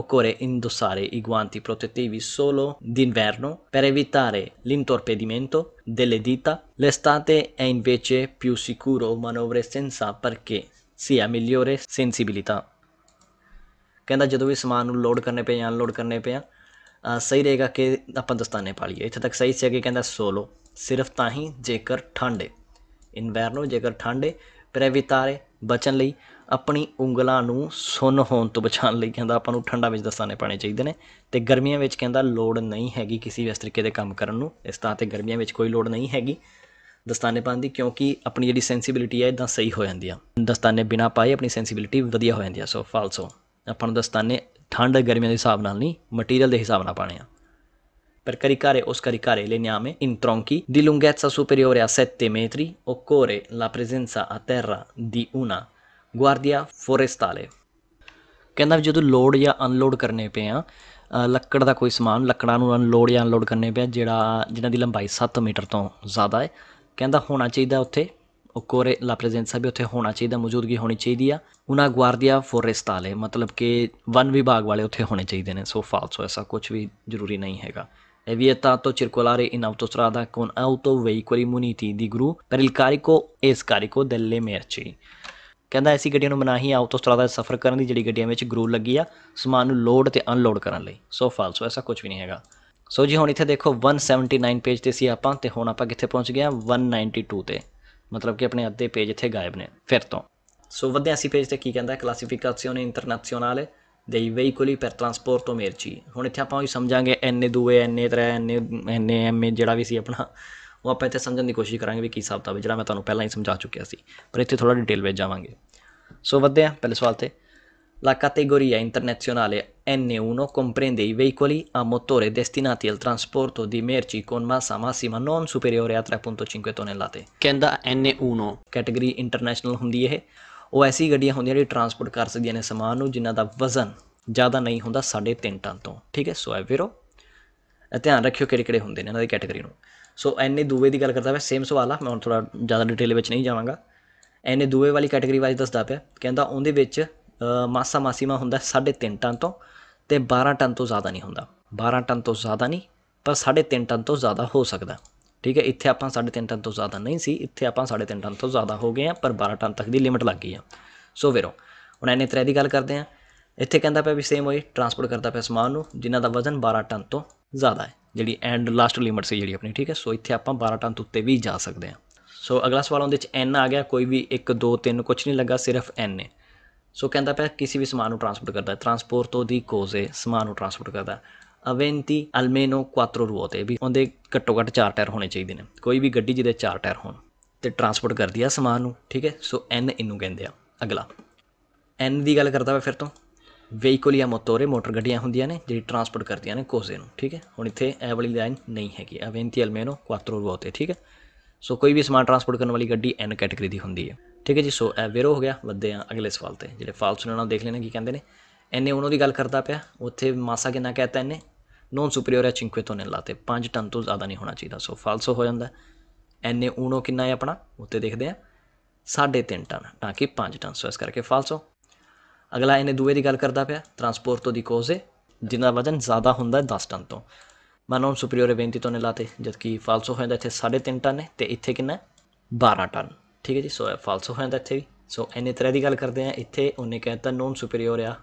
occorre indossare i guanti protettivi solo d'inverno per evitare l'intorpedimento delle dita. L'estate è invece più sicuro manovre senza perché si ha migliore sensibilità. ਕਹਿੰਦਾ ਜਦੋਂ ਵੀ ਸਮਾਨ ਨੂੰ ਲੋਡ ਕਰਨੇ ਪਏ ਜਾਂ ਅਨਲੋਡ ਕਰਨੇ ਪਏ ਸਹੀ ਰਹੇਗਾ ਕਿ ਆਪਾਂ ਦਸਤਾਨੇ ਪਾ ਲਈਏ ਇੱਥੇ ਤੱਕ ਸਹੀ ਸੀ ਅੱਗੇ ਕਹਿੰਦਾ ਸੋਲੋ ਸਿਰਫ ਤਾਂ ਹੀ ਜੇਕਰ ਠੰਡੇ ਇਨਵੈਰਨੋ ਜੇਕਰ ਠੰਡੇ ਪ੍ਰੇਵਿਤਾਰੇ ਬਚਣ ਲਈ ਆਪਣੀ ਉਂਗਲਾਂ ਨੂੰ ਸੁੰਨ ਹੋਣ ਤੋਂ ਬਚਾਉਣ ਲਈ ਕਹਿੰਦਾ ਆਪਾਂ ਨੂੰ ਠੰਡਾ ਵਿੱਚ ਦਸਤਾਨੇ ਪਾਣੇ ਚਾਹੀਦੇ ਨੇ ਤੇ ਗਰਮੀਆਂ ਵਿੱਚ ਕਹਿੰਦਾ ਲੋੜ ਨਹੀਂ ਹੈਗੀ ਕਿਸੇ ਵੀ ਇਸ ਤਰੀਕੇ ਦੇ ਕੰਮ ਕਰਨ ਨੂੰ ਇਸ ਤਰ੍ਹਾਂ ਤੇ ਗਰਮੀਆਂ ਵਿੱਚ ਕੋਈ ਲੋੜ ਨਹੀਂ ਹੈਗੀ ਦਸਤਾਨੇ ਪਾਉਣ ਦੀ ਕਿਉਂਕਿ ਆਪਣੀ ਜਿਹੜੀ ਸੈਂਸਿਬਿਲਿਟੀ ਹੈ ਇਦਾਂ ਸਹੀ ਹੋ ਜਾਂਦੀ ਆ ਦਸਤਾਨੇ ਬਿਨਾ ਪਾਏ ਆਪਣੀ ਸੈਂਸਿਬਿਲਿਟੀ ਵਧੀਆ ਹੋ ਜਾਂਦੀ ਆ ਸੋ ਫਾਲਸੋ ਆਪਾਂ ਨੂੰ ਦਸਤਾਨੇ ਠੰਡ ਗਰਮੀਆਂ ਦੇ ਹਿਸਾਬ ਨਾਲ ਨਹੀਂ ਮਟੀਰੀਅਲ ਦੇ ਹਿਸਾਬ ਨਾਲ ਪਾਣੇ ਆ ਪਰ ਕਰੀ ਕਰੇ ਉਸ ਕਰੀ ਕਰੇ ਲੈ ਨਿਆਮੇ ਇਨ ਟ੍ਰੋਂਕੀ ਦੀ ਲੁੰਗੇਤਸਾ ਸੁਪੀਰੀਅਰ ਆ 7 ਮੀਟਰੀ ਓਕੋਰੇ ਲਾ ਪ੍ਰੈਜ਼ੈਂਸਾ ਆ ਟੈਰਾ ਦੀ ਉਨਾ ਗਵਾਰਡੀਆ ਫੋਰੈਸਟਾਲੇ ਕਹਿੰਦਾ ਵੀ ਜਦੋਂ ਲੋਡ ਜਾਂ ਅਨਲੋਡ ਕਰਨੇ ਪਏ ਆ ਲੱਕੜ ਦਾ ਕੋਈ ਸਮਾਨ ਲੱਕੜਾਂ ਨੂੰ ਅਨਲੋਡ ਜਾਂ ਅਨਲੋਡ ਕਰਨੇ ਪਏ ਜਿਹੜਾ ਜਿਨ੍ਹਾਂ ਦੀ ਲੰਬਾਈ 7 ਮੀਟਰ ਤੋਂ ਜ਼ਿਆਦਾ ਹੈ ਕਹਿੰਦਾ ਹੋਣਾ ਚਾਹੀਦਾ ਉੱਥੇ कोरे ਲਾ ਪ੍ਰੈਜ਼ੈਂਸਾ ਵੀ ਉੱਥੇ ਹੋਣਾ ਚਾਹੀਦਾ ਮੌਜੂਦਗੀ ਹੋਣੀ ਚਾਹੀਦੀ ਆ ਉਹਨਾਂ ਗਵਾਰਡੀਆ ਫੋਰੈਸਟ ਵਾਲੇ ਮਤਲਬ ਕਿ ਵਨ ਵਿਭਾਗ ਵਾਲੇ ਉੱਥੇ ਹੋਣੇ ਚਾਹੀਦੇ ਨੇ ਸੋ ਫਾਲਸੋ ਐਸਾ ਕੁਝ ਵੀ ਜ਼ਰੂਰੀ ਨਹੀਂ ਹੈਗਾ evitato circolare in autostrada con auto veicoli muniti di gru per il carico e scarico ਦੱਲੇ ਮੇਰਚੀ ਕਹਿੰਦਾ ਐਸੀ ਗੱਡੀਆਂ ਨੂੰ ਮਨਾਹੀ ਆਟੋਸਟਰਾਦਾ ਸਫ਼ਰ ਕਰਨ ਦੀ ਜਿਹੜੀ ਗੱਡੀਆਂ ਵਿੱਚ ਗਰੂ ਲੱਗੀ ਆ ਸਮਾਨ ਨੂੰ ਲੋਡ ਤੇ ਅਨਲੋਡ ਕਰਨ ਲਈ ਸੋ ਫਾਲਸੋ ਐਸਾ ਕੁਝ ਵੀ ਨਹੀਂ ਹੈਗਾ ਸੋ ਜੀ ਹੁਣ ਇੱਥੇ ਦੇਖੋ 179 ਪੇਜ ਤੇ ਸੀ ਆਪਾਂ ਤੇ ਹੁਣ ਆਪਾਂ ਕਿੱਥੇ ਪਹੁੰਚ ਗਏ ਆ 192 ਤੇ ਮਤਲਬ ਕਿ ਆਪਣੇ ਅੱਧੇ ਪੇਜ ਇੱਥੇ ਗਾਇਬ ਨੇ ਫਿਰ ਤੋਂ ਸੋ ਵਧਿਆ ਸੀ ਅਸੀਂ ਪੇਜ ਤੇ ਕੀ ਕਹਿੰਦਾ ਕਲਾਸੀਫਿਕਾਸੀਓਨ ਇੰਟਰਨੈਸ਼ਨਲ ਦੇ veicoli ਪਰ ਟ੍ਰਾਂਸਪੋਰਟੋ merci ਹੁਣ ਇੱਥੇ ਆਪਾਂ ਉਹੀ ਸਮਝਾਂਗੇ N2 N3 N NM ਜਿਹੜਾ ਵੀ ਸੀ ਆਪਣਾ ਉਹ ਆਪਾਂ ਇੱਥੇ ਸਮਝਣ ਦੀ ਕੋਸ਼ਿਸ਼ ਕਰਾਂਗੇ ਵੀ ਕੀ ਹਿਸਾਬ ਕਿਤਾਬ ਜਿਹੜਾ ਮੈਂ ਤੁਹਾਨੂੰ ਪਹਿਲਾਂ ਹੀ ਸਮਝਾ ਚੁੱਕਿਆ ਸੀ ਪਰ ਇੱਥੇ ਥੋੜਾ ਡਿਟੇਲ ਵਿੱਚ ਜਾਵਾਂਗੇ ਸੋ ਵਧਿਆ ਪਹਿਲੇ ਸਵਾਲ ਤੇ La categoria internazionale N1 comprende i veicoli a motore destinati al trasporto di merci con massa massima non superiore a 3.5 tonnellate ਕਹਿੰਦਾ N1 ਕੈਟਾਗਰੀ ਇੰਟਰਨੈਸ਼ਨਲ ਹੁੰਦੀ ਇਹ ਉਹ ਐਸੀ ਗੱਡੀਆਂ ਹੁੰਦੀਆਂ ਜਿਹੜੀ ਟਰਾਂਸਪੋਰਟ ਕਰ ਸਕਦੀਆਂ ਨੇ ਸਮਾਨ ਨੂੰ ਜਿਨ੍ਹਾਂ ਦਾ ਵਜ਼ਨ ਜ਼ਿਆਦਾ ਨਹੀਂ ਹੁੰਦਾ 3.5 ਟਨ ਤੋਂ ਠੀਕ ਹੈ ਸੋ ਐ ਵੀਰੋ ਧਿਆਨ ਰੱਖਿਓ ਕਿਹੜੇ ਕਿਹੜੇ ਹੁੰਦੇ ਨੇ ਇਹਨਾਂ ਦੀ ਕੈਟਾਗਰੀ ਨੂੰ ਸੋ ਐਨੇ ਦੂਵੇ ਦੀ ਗੱਲ ਕਰਦਾ ਮੈਂ ਸੇਮ ਸਵਾਲ ਆ ਮੈਂ ਹੁਣ ਥੋੜਾ ਜ਼ਿਆਦਾ ਡਿਟੇਲ ਵਿੱਚ ਨਹੀਂ ਜਾਵਾਂਗਾ ਐਨੇ ਦੂਵੇ ਵਾਲੀ ਕੈਟਾਗਰੀ ਵਾਲੀ ਦੱਸਦਾ ਪਿਆ ਕਹਿੰਦਾ ਉਹਦੇ ਵਿੱਚ ਮਾਸਾ ਮਾਸੀਮਾ ਹੁੰਦਾ 3.5 ਟਨ ਤੋਂ ਤੇ 12 ਟਨ ਤੋਂ ਜ਼ਿਆਦਾ ਨਹੀਂ ਹੁੰਦਾ 12 ਟਨ ਤੋਂ ਜ਼ਿਆਦਾ ਨਹੀਂ ਪਰ 3.5 ਟਨ ਤੋਂ ਜ਼ਿਆਦਾ ਹੋ ਸਕਦਾ ਠੀਕ ਹੈ ਇੱਥੇ ਆਪਾਂ 3.5 ਟਨ ਤੋਂ ਜ਼ਿਆਦਾ ਨਹੀਂ ਸੀ ਇੱਥੇ ਆਪਾਂ 3.5 ਟਨ ਤੋਂ ਜ਼ਿਆਦਾ ਹੋ ਗਏ ਆ ਪਰ 12 ਟਨ ਤੱਕ ਦੀ ਲਿਮਟ ਲੱਗ ਗਈ ਆ ਸੋ ਵੀਰੋ ਹੁਣ ਐਨੇ ਤਰ੍ਹਾਂ ਦੀ ਗੱਲ ਕਰਦੇ ਆ ਇੱਥੇ ਕਹਿੰਦਾ ਪਿਆ ਵੀ ਸੇਮ ਹੋਈ ਟਰਾਂਸਪੋਰਟ ਕਰਦਾ ਪਿਆ ਸਮਾਨ ਨੂੰ ਜਿਨ੍ਹਾਂ ਦਾ ਵਜ਼ਨ 12 ਟਨ ਤੋਂ ਜ਼ਿਆਦਾ ਹੈ ਜਿਹੜੀ ਐਂਡ ਲਾਸਟ ਲਿਮਟ ਸੀ ਜਿਹੜੀ ਆਪਣੀ ਠੀਕ ਹੈ ਸੋ ਇੱਥੇ ਆਪਾਂ 12 ਟਨ ਤੋਂ ਉੱਤੇ ਵੀ ਜਾ ਸਕਦੇ ਆ ਸੋ ਅਗਲਾ ਸਵਾਲ ਉਹਦੇ ਵਿੱਚ ਐਨ ਆ ਗਿਆ ਕੋਈ ਵੀ 1 2 3 ਕੁਝ ਨਹੀਂ ਲੱਗਾ ਸਿਰਫ ਐਨ ਨੇ ਸੋ ਕਹਿੰਦਾ ਪਿਆ ਕਿਸੇ ਵੀ ਸਮਾਨ ਨੂੰ ਟਰਾਂਸਪੋਰਟ ਕਰਦਾ ਟਰਾਂਸਪੋਰਟੋ ਦੀ ਕੋਜ਼ੇ ਸਮਾਨ ਨੂੰ ਟਰਾਂਸਪੋਰਟ ਕਰਦਾ ਅਵੈਂਤੀ ਅਲਮੇਨੋ ਕੁਆਟਰੋ ਰੂਓਤੇ ਵੀ ਉਹਦੇ ਘੱਟੋ ਘੱਟ 4 ਟਾਇਰ ਹੋਣੇ ਚਾਹੀਦੇ ਨੇ ਕੋਈ ਵੀ ਗੱਡੀ ਜਿਹਦੇ 4 ਟਾਇਰ ਹੋਣ ਤੇ ਟਰਾਂਸਪੋਰਟ ਕਰਦੀ ਆ ਸਮਾਨ ਨੂੰ ਠੀਕ ਹੈ ਸੋ ਐਨ ਇਹਨੂੰ ਕਹਿੰਦੇ ਆ ਅਗਲਾ ਐਨ ਦੀ ਗੱਲ ਕਰਦਾ ਵਾ ਫਿਰ ਤੋਂ ਵਹੀਕਲ ਜਾਂ ਮੋਟੋਰੇ ਮੋਟਰ ਗੱਡੀਆਂ ਹੁੰਦੀਆਂ ਨੇ ਜਿਹੜੀ ਟਰਾਂਸਪੋਰਟ ਕਰਦੀਆਂ ਨੇ ਕੋਜ਼ੇ ਨੂੰ ਠੀਕ ਹੈ ਹੁਣ ਇੱਥੇ ਐ ਵਾਲੀ ਲਾਈਨ ਨਹੀਂ ਹੈਗੀ ਅਵੈਂਤੀ ਅਲਮੇਨੋ ਕੁਆਟਰੋ ਰੂਓਤੇ ਠੀਕ ਹੈ ਸੋ ਕੋਈ ਵੀ ਸਮਾਨ ਟਰਾਂਸਪੋਰਟ ਕਰਨ ਵਾਲੀ ਗੱਡੀ ਐਨ ਕੈਟਾਗਰੀ ਦੀ ਹੁੰਦੀ ਹੈ ਠੀਕ ਹੈ ਜੀ ਸੋ ਇਹ ਵੇਰੋ ਹੋ ਗਿਆ ਵੱਧਦੇ ਆ ਅਗਲੇ ਸਵਾਲ ਤੇ ਜਿਹੜੇ ਫਾਲਸ ਉਹਨਾਂ ਨੂੰ ਦੇਖ ਲੈਣਾ ਕੀ ਕਹਿੰਦੇ ਨੇ ਐਨੇ ਉਹਨਾਂ ਦੀ ਗੱਲ ਕਰਦਾ ਪਿਆ ਉੱਥੇ ਮਾਸਾ ਕਿੰਨਾ ਕਹਤਾ ਇਹਨੇ ਨੋਨ ਸੁਪੀਰੀਅਰ ਹੈ ਤੋਂ ਨੇ ਲਾਤੇ 5 ਟਨ ਤੋਂ ਜ਼ਿਆਦਾ ਨਹੀਂ ਹੋਣਾ ਚਾਹੀਦਾ ਸੋ ਫਾਲਸ ਹੋ ਜਾਂਦਾ ਐਨੇ ਉਨੋ ਕਿੰਨਾ ਹੈ ਆਪਣਾ ਉੱਤੇ ਦੇਖਦੇ ਆ 3.5 ਟਨ ਤਾਂ ਕਿ 5 ਟਨ ਸੋ ਇਸ ਕਰਕੇ ਫਾਲਸੋ ਅਗਲਾ ਇਹਨੇ ਦੂਏ ਦੀ ਗੱਲ ਕਰਦਾ ਪਿਆ ਤੋਂ ਦੀ ਕੋਜ਼ੇ ਜਿੰਨਾ ਵਜਨ ਜ਼ਿਆਦਾ ਹੁੰਦਾ 10 ਟਨ ਤੋਂ ਮਨੋਂ ਸੁਪੀਰੀਅਰ 20 ਤੋਂ ਲਾਤੇ ਜਦਕਿ ਫਾਲਸੋ ਹੋ ਜਾਂਦਾ ਇੱਥੇ 3.5 ਟਨ ਹੈ ਤੇ ਇੱਥੇ ਕਿੰਨਾ 12 ਟਨ ਠੀਕ ਹੈ ਜੀ ਸੋ ਫਾਲਸ ਹੋ ਜਾਂਦਾ ਇੱਥੇ ਵੀ ਸੋ ਐਨੇ ਤਰ੍ਹਾਂ ਦੀ ਗੱਲ ਕਰਦੇ ਆ ਇੱਥੇ ਉਹਨੇ ਕਹਿੰਦਾ ਨੋਨ ਸੁਪੀਰੀਅਰ ਆ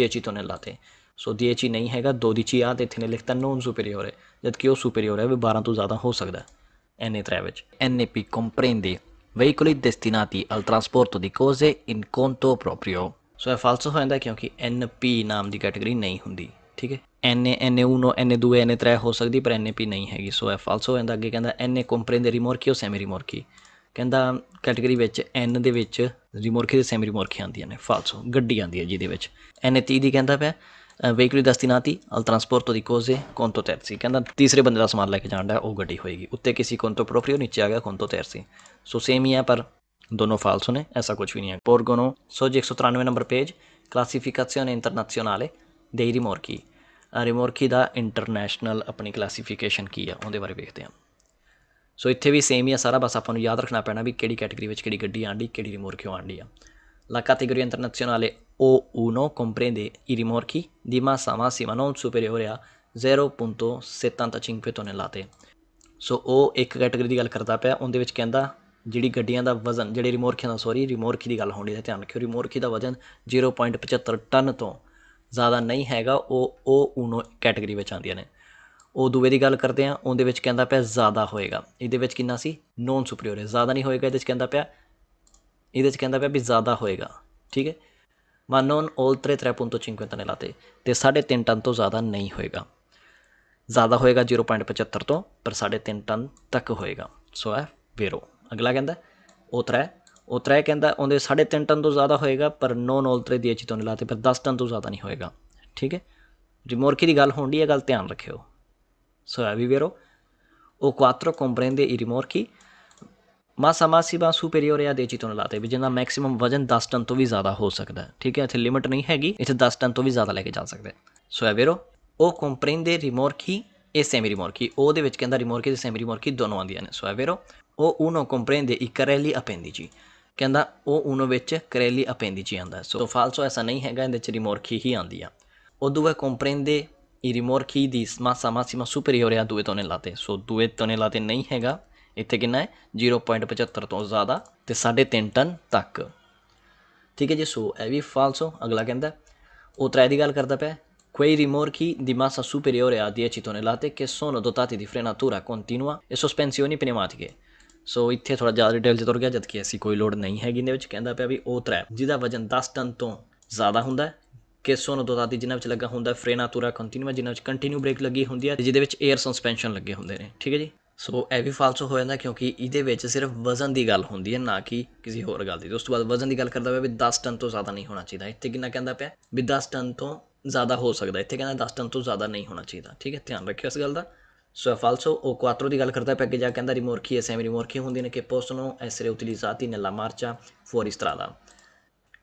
ਦੇਚੀ ਤੋਂ ਨੇ ਲਾਤੇ ਸੋ ਦੇਚੀ ਨਹੀਂ ਹੈਗਾ ਦੋ ਦੀ ਚੀ ਆ ਤੇ ਇੱਥੇ ਨੇ ਲਿਖਤਾ ਨੋਨ ਸੁਪੀਰੀਅਰ ਹੈ ਜਦ ਕਿ ਉਹ ਸੁਪੀਰੀਅਰ ਹੈ ਵੀ 12 ਤੋਂ ਜ਼ਿਆਦਾ ਹੋ ਸਕਦਾ ਐਨੇ ਤਰ੍ਹਾਂ ਵਿੱਚ ਪੀ ਕੰਪਰੇਂਦੇ veicoli ਡੈਸਟੀਨਾਤੀ ਅਲ ਟ੍ਰਾਂਸਪੋਰਟੋ ਦੀ ਕੋਜ਼ੇ ਇਨ ਕੋਂਟੋ ਪ੍ਰੋਪਰੀਓ ਸੋ ਇਹ ਫਾਲਸ ਹੋ ਜਾਂਦਾ ਕਿਉਂਕਿ ਐਨਪੀ ਨਾਮ ਦੀ ਕੈਟਾਗਰੀ ਨਹੀਂ ਹੁੰਦੀ ਠੀਕ ਹੈ ਐਨ ਯੂ ਨੋ ਐਨੇ 2 ਐਨੇ 3 ਹੋ ਸਕਦੀ ਪਰ ਪੀ ਨਹੀਂ ਹੈਗੀ ਸੋ ਇਹ ਫਾਲਸ ਹੋ ਜਾਂਦਾ ਅੱਗੇ ਕਹਿੰਦਾ ਐਨੇ ਕੰਪਰੇਂਦੇ ਰਿਮੋਰਕੀ ਸੈਮੀ ਰਿਮੋਰਕੀ ਕਹਿੰਦਾ ਕੈਟਾਗਰੀ ਵਿੱਚ ਐਨ ਦੇ ਵਿੱਚ ਰਿਮੋਰਕੀ ਤੇ ਸੈਮੀ ਰਿਮੋਰਕੀ ਆਉਂਦੀਆਂ ਨੇ ਫਾਲਸੋ ਗੱਡੀ ਆਉਂਦੀ ਹੈ ਜਿਹਦੇ ਵਿੱਚ ਐਨ 30 ਦੀ ਕਹਿੰਦਾ ਪਿਆ ਵਹੀਕਲ ਦਸਤਿਨਾਤੀ ਅਲ ਟਰਾਂਸਪੋਰਟੋ ਦੀ ਕੋਜ਼ੇ ਕੋਂਤੋ ਤੈਰਸੀ ਕਹਿੰਦਾ ਤੀਸਰੇ ਬੰਦੇ ਦਾ ਸਮਾਨ ਲੈ ਕੇ ਜਾਣਾ ਉਹ ਗੱਡੀ ਹੋਏਗੀ ਉੱਤੇ ਕਿਸੇ ਤੋਂ ਪ੍ਰੋਫਰੀਓ ਨੀਚੇ ਆ ਗਿਆ ਤੋਂ ਤੈਰਸੀ ਸੋ ਸੇਮ ਹੀ ਹੈ ਪਰ ਦੋਨੋਂ ਫਾਲਸੋ ਨੇ ਐਸਾ ਕੁਝ ਵੀ ਨਹੀਂ ਹੈ ਪੋਰਗੋਨੋ ਜੀ 193 ਨੰਬਰ ਪੇਜ ਕਲਾਸੀਫਿਕਾਜ਼ੀਓਨੇ ਇੰਟਰਨੈਸ਼ਨਲ ਦੇ ਰਿਮੋਰਕੀ ਰਿਮੋਰਕੀ ਦਾ ਇੰਟਰਨੈਸ਼ਨਲ ਆਪਣੀ ਕਲਾਸੀਫਿਕੇਸ਼ਨ ਕੀ ਆ ਉਹਦੇ ਬਾਰੇ ਵੇਖਦੇ ਹਾਂ ਸੋ ਇੱਥੇ ਵੀ ਸੇਮ ਹੀ ਆ ਸਾਰਾ ਬਸ ਆਪਾਂ ਨੂੰ ਯਾਦ ਰੱਖਣਾ ਪੈਣਾ ਵੀ ਕਿਹੜੀ ਕੈਟਾਗਰੀ ਵਿੱਚ ਕਿਹੜੀ ਗੱਡੀ ਆਂਡੀ ਕਿਹੜੀ ਰਿਮੋਰਕਿਓ ਆਂਦੀ ਆਂਡੀ ਆ La categoria internazionale O1 comprende i rimorchi di massa massima non superiore a 0.75 tonnellate. ਸੋ ਉਹ ਇੱਕ ਕੈਟਾਗਰੀ ਦੀ ਗੱਲ ਕਰਦਾ ਪਿਆ ਉਹਦੇ ਵਿੱਚ ਕਹਿੰਦਾ ਜਿਹੜੀ ਗੱਡੀਆਂ ਦਾ ਵਜ਼ਨ ਜਿਹੜੇ ਰਿਮੋਰਖੀਆਂ ਦਾ ਸੌਰੀ ਰਿਮੋਰਕੀ ਦੀ ਗੱਲ ਹੋਣੀ ਹੈ ਧਿਆਨ ਰੱਖਿਓ ਰਿਮੋਰਕੀ ਦਾ ਵਜ਼ਨ 0.75 ਟਨ ਤੋਂ ਜ਼ਿਆਦਾ ਨਹੀਂ ਹੈਗਾ ਉਹ ਉਹ ਉਨੋ ਕੈਟਾਗਰੀ ਵਿੱਚ ਆਉਂਦੀਆਂ ਨੇ ਉਹ ਦੂਵੇ ਦੀ ਗੱਲ ਕਰਦੇ ਆ ਉਹਦੇ ਵਿੱਚ ਕਹਿੰਦਾ ਪਿਆ ਜ਼ਿਆਦਾ ਹੋਏਗਾ ਇਹਦੇ ਵਿੱਚ ਕਿੰਨਾ ਸੀ ਨੋਨ ਸੁਪਰੀਓਰ ਹੈ ਜ਼ਿਆਦਾ ਨਹੀਂ ਹੋਏਗਾ ਇਹਦੇ ਵਿੱਚ ਕਹਿੰਦਾ ਪਿਆ ਇਹਦੇ ਵਿੱਚ ਕਹਿੰਦਾ ਪਿਆ ਵੀ ਜ਼ਿਆਦਾ ਹੋਏਗਾ ਠੀਕ ਹੈ ਮਾਨੋਨ ਓਲਤਰੇ 3.5 ਤਨੇ ਲਾਤੇ ਤੇ 3.5 ਟਨ ਤੋਂ ਜ਼ਿਆਦਾ ਨਹੀਂ ਹੋਏਗਾ ਜ਼ਿਆਦਾ ਹੋਏਗਾ 0.75 ਤੋਂ ਪਰ 3.5 ਟਨ ਤੱਕ ਹੋਏਗਾ ਸੋ ਹੈ ਵੇਰੋ ਅਗਲਾ ਕਹਿੰਦਾ ਉਤਰਾ ਉਤਰਾ ਕਹਿੰਦਾ ਉਹਦੇ 3.5 ਟਨ ਤੋਂ ਜ਼ਿਆਦਾ ਹੋਏਗਾ ਪਰ ਨੋਨ ਓਲਤਰੇ ਦੀ ਅਚੀ ਤੋਂ ਲਾਤੇ ਪਰ 10 ਟਨ ਤੋਂ ਜ਼ਿਆਦਾ ਨਹੀਂ ਹੋਏਗਾ ਠੀਕ ਹੈ ਰਿਮੋਰਕੀ ਦੀ ਗੱਲ ਹੋਣੀ ਹੈ ਗੱਲ ਧਿਆਨ ਰੱਖਿਓ sopravvivero, o 4 comprende i rimorchi, ਮਾਸਾ ਮਾਸੀਬਾ ਸੁਪੀਰੀਅਰ ਆ ਦੇ 6 ਵੀ ਜਿਹਦਾ ਮੈਕਸਿਮਮ ਵਜ਼ਨ 10 ਟਨ ਤੋਂ ਵੀ ਜ਼ਿਆਦਾ ਹੋ ਸਕਦਾ ਠੀਕ ਹੈ ਇੱਥੇ ਲਿਮਟ ਨਹੀਂ ਹੈਗੀ ਇੱਥੇ 10 ਟਨ ਤੋਂ ਵੀ ਜ਼ਿਆਦਾ ਲੈ ਕੇ ਜਾ ਸਕਦੇ ਸੋ ਐਵੇਰੋ ਉਹ ਕੰਪਰੇਂਦੇ ਰਿਮੋਰਕੀ ਇਹ ਸੈਮੀ ਰਿਮੋਰਕੀ ਉਹ ਦੇ ਵਿੱਚ ਕਹਿੰਦਾ ਰਿਮੋਰਕੀ ਤੇ ਸੈਮੀ ਰਿਮੋਰਕੀ ਦੋਨੋਂ ਆਉਂਦੀਆਂ ਨੇ ਸੋ ਐਵੇਰੋ ਉਹ ਉਹਨੋਂ ਕੰਪਰੇਂਦੇ ਇੱਕ ਕਰੇਲੀ ਅਪੈਂਡੀਜੀ ਕਹਿੰਦਾ ਉਹ ਉਹਨੋਂ ਵਿੱਚ ਕਰੇਲੀ ਅਪੈਂਡੀਜੀ ਆਂਦਾ ਸੋ ਫਾਲਸੋ ਐਸਾ ਨਹੀਂ ਹੈਗਾ ਇਹਦੇ ਵਿੱਚ ਰਿਮੋਰਕੀ ਹੀ ਆਂਦੀ ਆ ਉਦੋਂ ਬਾਅਦ ਕੰਪਰੇਂਦੇ ਇਹ ਰਿਮੋਰ ਕੀ ਦੀ ਮਾਸਾ ਮਾਸਿਮਾ ਸੁਪੀਰੀਅਰ ਹੈ ਦੂਏ ਤੋਨੇ ਲਾਤੇ ਸੋ ਦੂਏ ਤੋਨੇ ਲਾਤੇ ਨਹੀਂ ਹੈਗਾ ਇੱਥੇ ਕਿੰਨਾ ਹੈ 0.75 ਤੋਂ ਜ਼ਿਆਦਾ ਤੇ 3.5 ਟਨ ਤੱਕ ਠੀਕ ਹੈ ਜੀ ਸੋ ਇਹ ਵੀ ਫਾਲਸੋ ਅਗਲਾ ਕਹਿੰਦਾ ਉਹ ਤਰ੍ਹਾਂ ਦੀ ਗੱਲ ਕਰਦਾ ਪਿਆ ਕੋਈ ਰਿਮੋਰ ਕੀ ਦੀ ਮਾਸਾ ਸੁਪੀਰੀਅਰ ਹੈ ਦੀ ਚੀ ਤੋਨੇ ਲਾਤੇ ਕਿ ਸੋਨ ਦੋਤਾਤੀ ਦੀ ਫਰੇਨਾਤੂਰਾ ਕੰਟੀਨੂਆ ਇਹ ਸਸਪੈਂਸ਼ਨ ਹੀ ਪਨੇਮਾਟਿਕ ਸੋ ਇੱਥੇ ਥੋੜਾ ਜ਼ਿਆਦਾ ਡਿਟੇਲ ਚ ਤੁਰ ਗਿਆ ਜਦ ਕਿ ਐਸੀ ਕੋਈ ਲੋਡ ਨਹੀਂ ਹੈਗੀ ਇਹਦੇ ਵਿੱਚ ਕਹਿੰਦਾ ਪਿਆ ਵੀ ਉਹ ਤਰਾਇ ਜਿਹਦਾ ਵਜ਼ਨ 10 ਟਨ ਤੋਂ ਜ਼ਿਆਦਾ ਹੁੰਦਾ ਹੈ ਕੇਸੋਨ ਦੋਦਾਦੀ ਜਿਨ੍ਹਾਂ ਵਿੱਚ ਲੱਗਾ ਹੁੰਦਾ ਤੁਰਾ ਕੰਟੀਨਿਊ ਜਿਨ੍ਹਾਂ ਵਿੱਚ ਕੰਟੀਨਿਊ ਬ੍ਰੇਕ ਲੱਗੀ ਹੁੰਦੀ ਹੈ ਜਿਹਦੇ ਵਿੱਚ 에ਅਰ ਸਸਪੈਂਸ਼ਨ ਲੱਗੇ ਹੁੰਦੇ ਨੇ ਠੀਕ ਹੈ ਜੀ ਸੋ ਇਹ ਵੀ ਫਾਲਸੋ ਹੋ ਜਾਂਦਾ ਕਿਉਂਕਿ ਇਹਦੇ ਵਿੱਚ ਸਿਰਫ ਵਜ਼ਨ ਦੀ ਗੱਲ ਹੁੰਦੀ ਹੈ ਨਾ ਕਿ ਕਿਸੇ ਹੋਰ ਗੱਲ ਦੀ ਉਸ ਤੋਂ ਬਾਅਦ ਵਜ਼ਨ ਦੀ ਗੱਲ ਕਰਦਾ ਹੋਇਆ ਵੀ 10 ਟਨ ਤੋਂ ਜ਼ਿਆਦਾ ਨਹੀਂ ਹੋਣਾ ਚਾਹੀਦਾ ਇੱਥੇ ਕਿੰਨਾ ਕਹਿੰਦਾ ਪਿਆ ਵੀ 10 ਟਨ ਤੋਂ ਜ਼ਿਆਦਾ ਹੋ ਸਕਦਾ ਇੱਥੇ ਕਹਿੰਦਾ 10 ਟਨ ਤੋਂ ਜ਼ਿਆਦਾ ਨਹੀਂ ਹੋਣਾ ਚਾਹੀਦਾ ਠੀਕ ਹੈ ਧਿਆਨ ਰੱਖਿਓ ਇਸ ਗੱਲ ਦਾ ਸੋ ਫਾਲਸੋ ਉਹ ਕੁਆਟਰੋ ਦੀ ਗੱਲ ਕਰਦਾ ਪਿਆ ਕਿ ਜਾਂ ਕਹਿੰਦਾ ਰਿਮੋਰਕੀ ਐ ਸੈਮੀ ਰਿਮੋਰਕੀ ਹੁੰਦੀ ਨੇ ਕਿ ਨੂੰ ਐਸਰੇ ਉਤਲੀ ਜ਼ਾਤੀ ਲਾ ਮਾਰਚਾ ਫੋਰ ਇਸ ਤਰ੍ਹਾਂ ਦਾ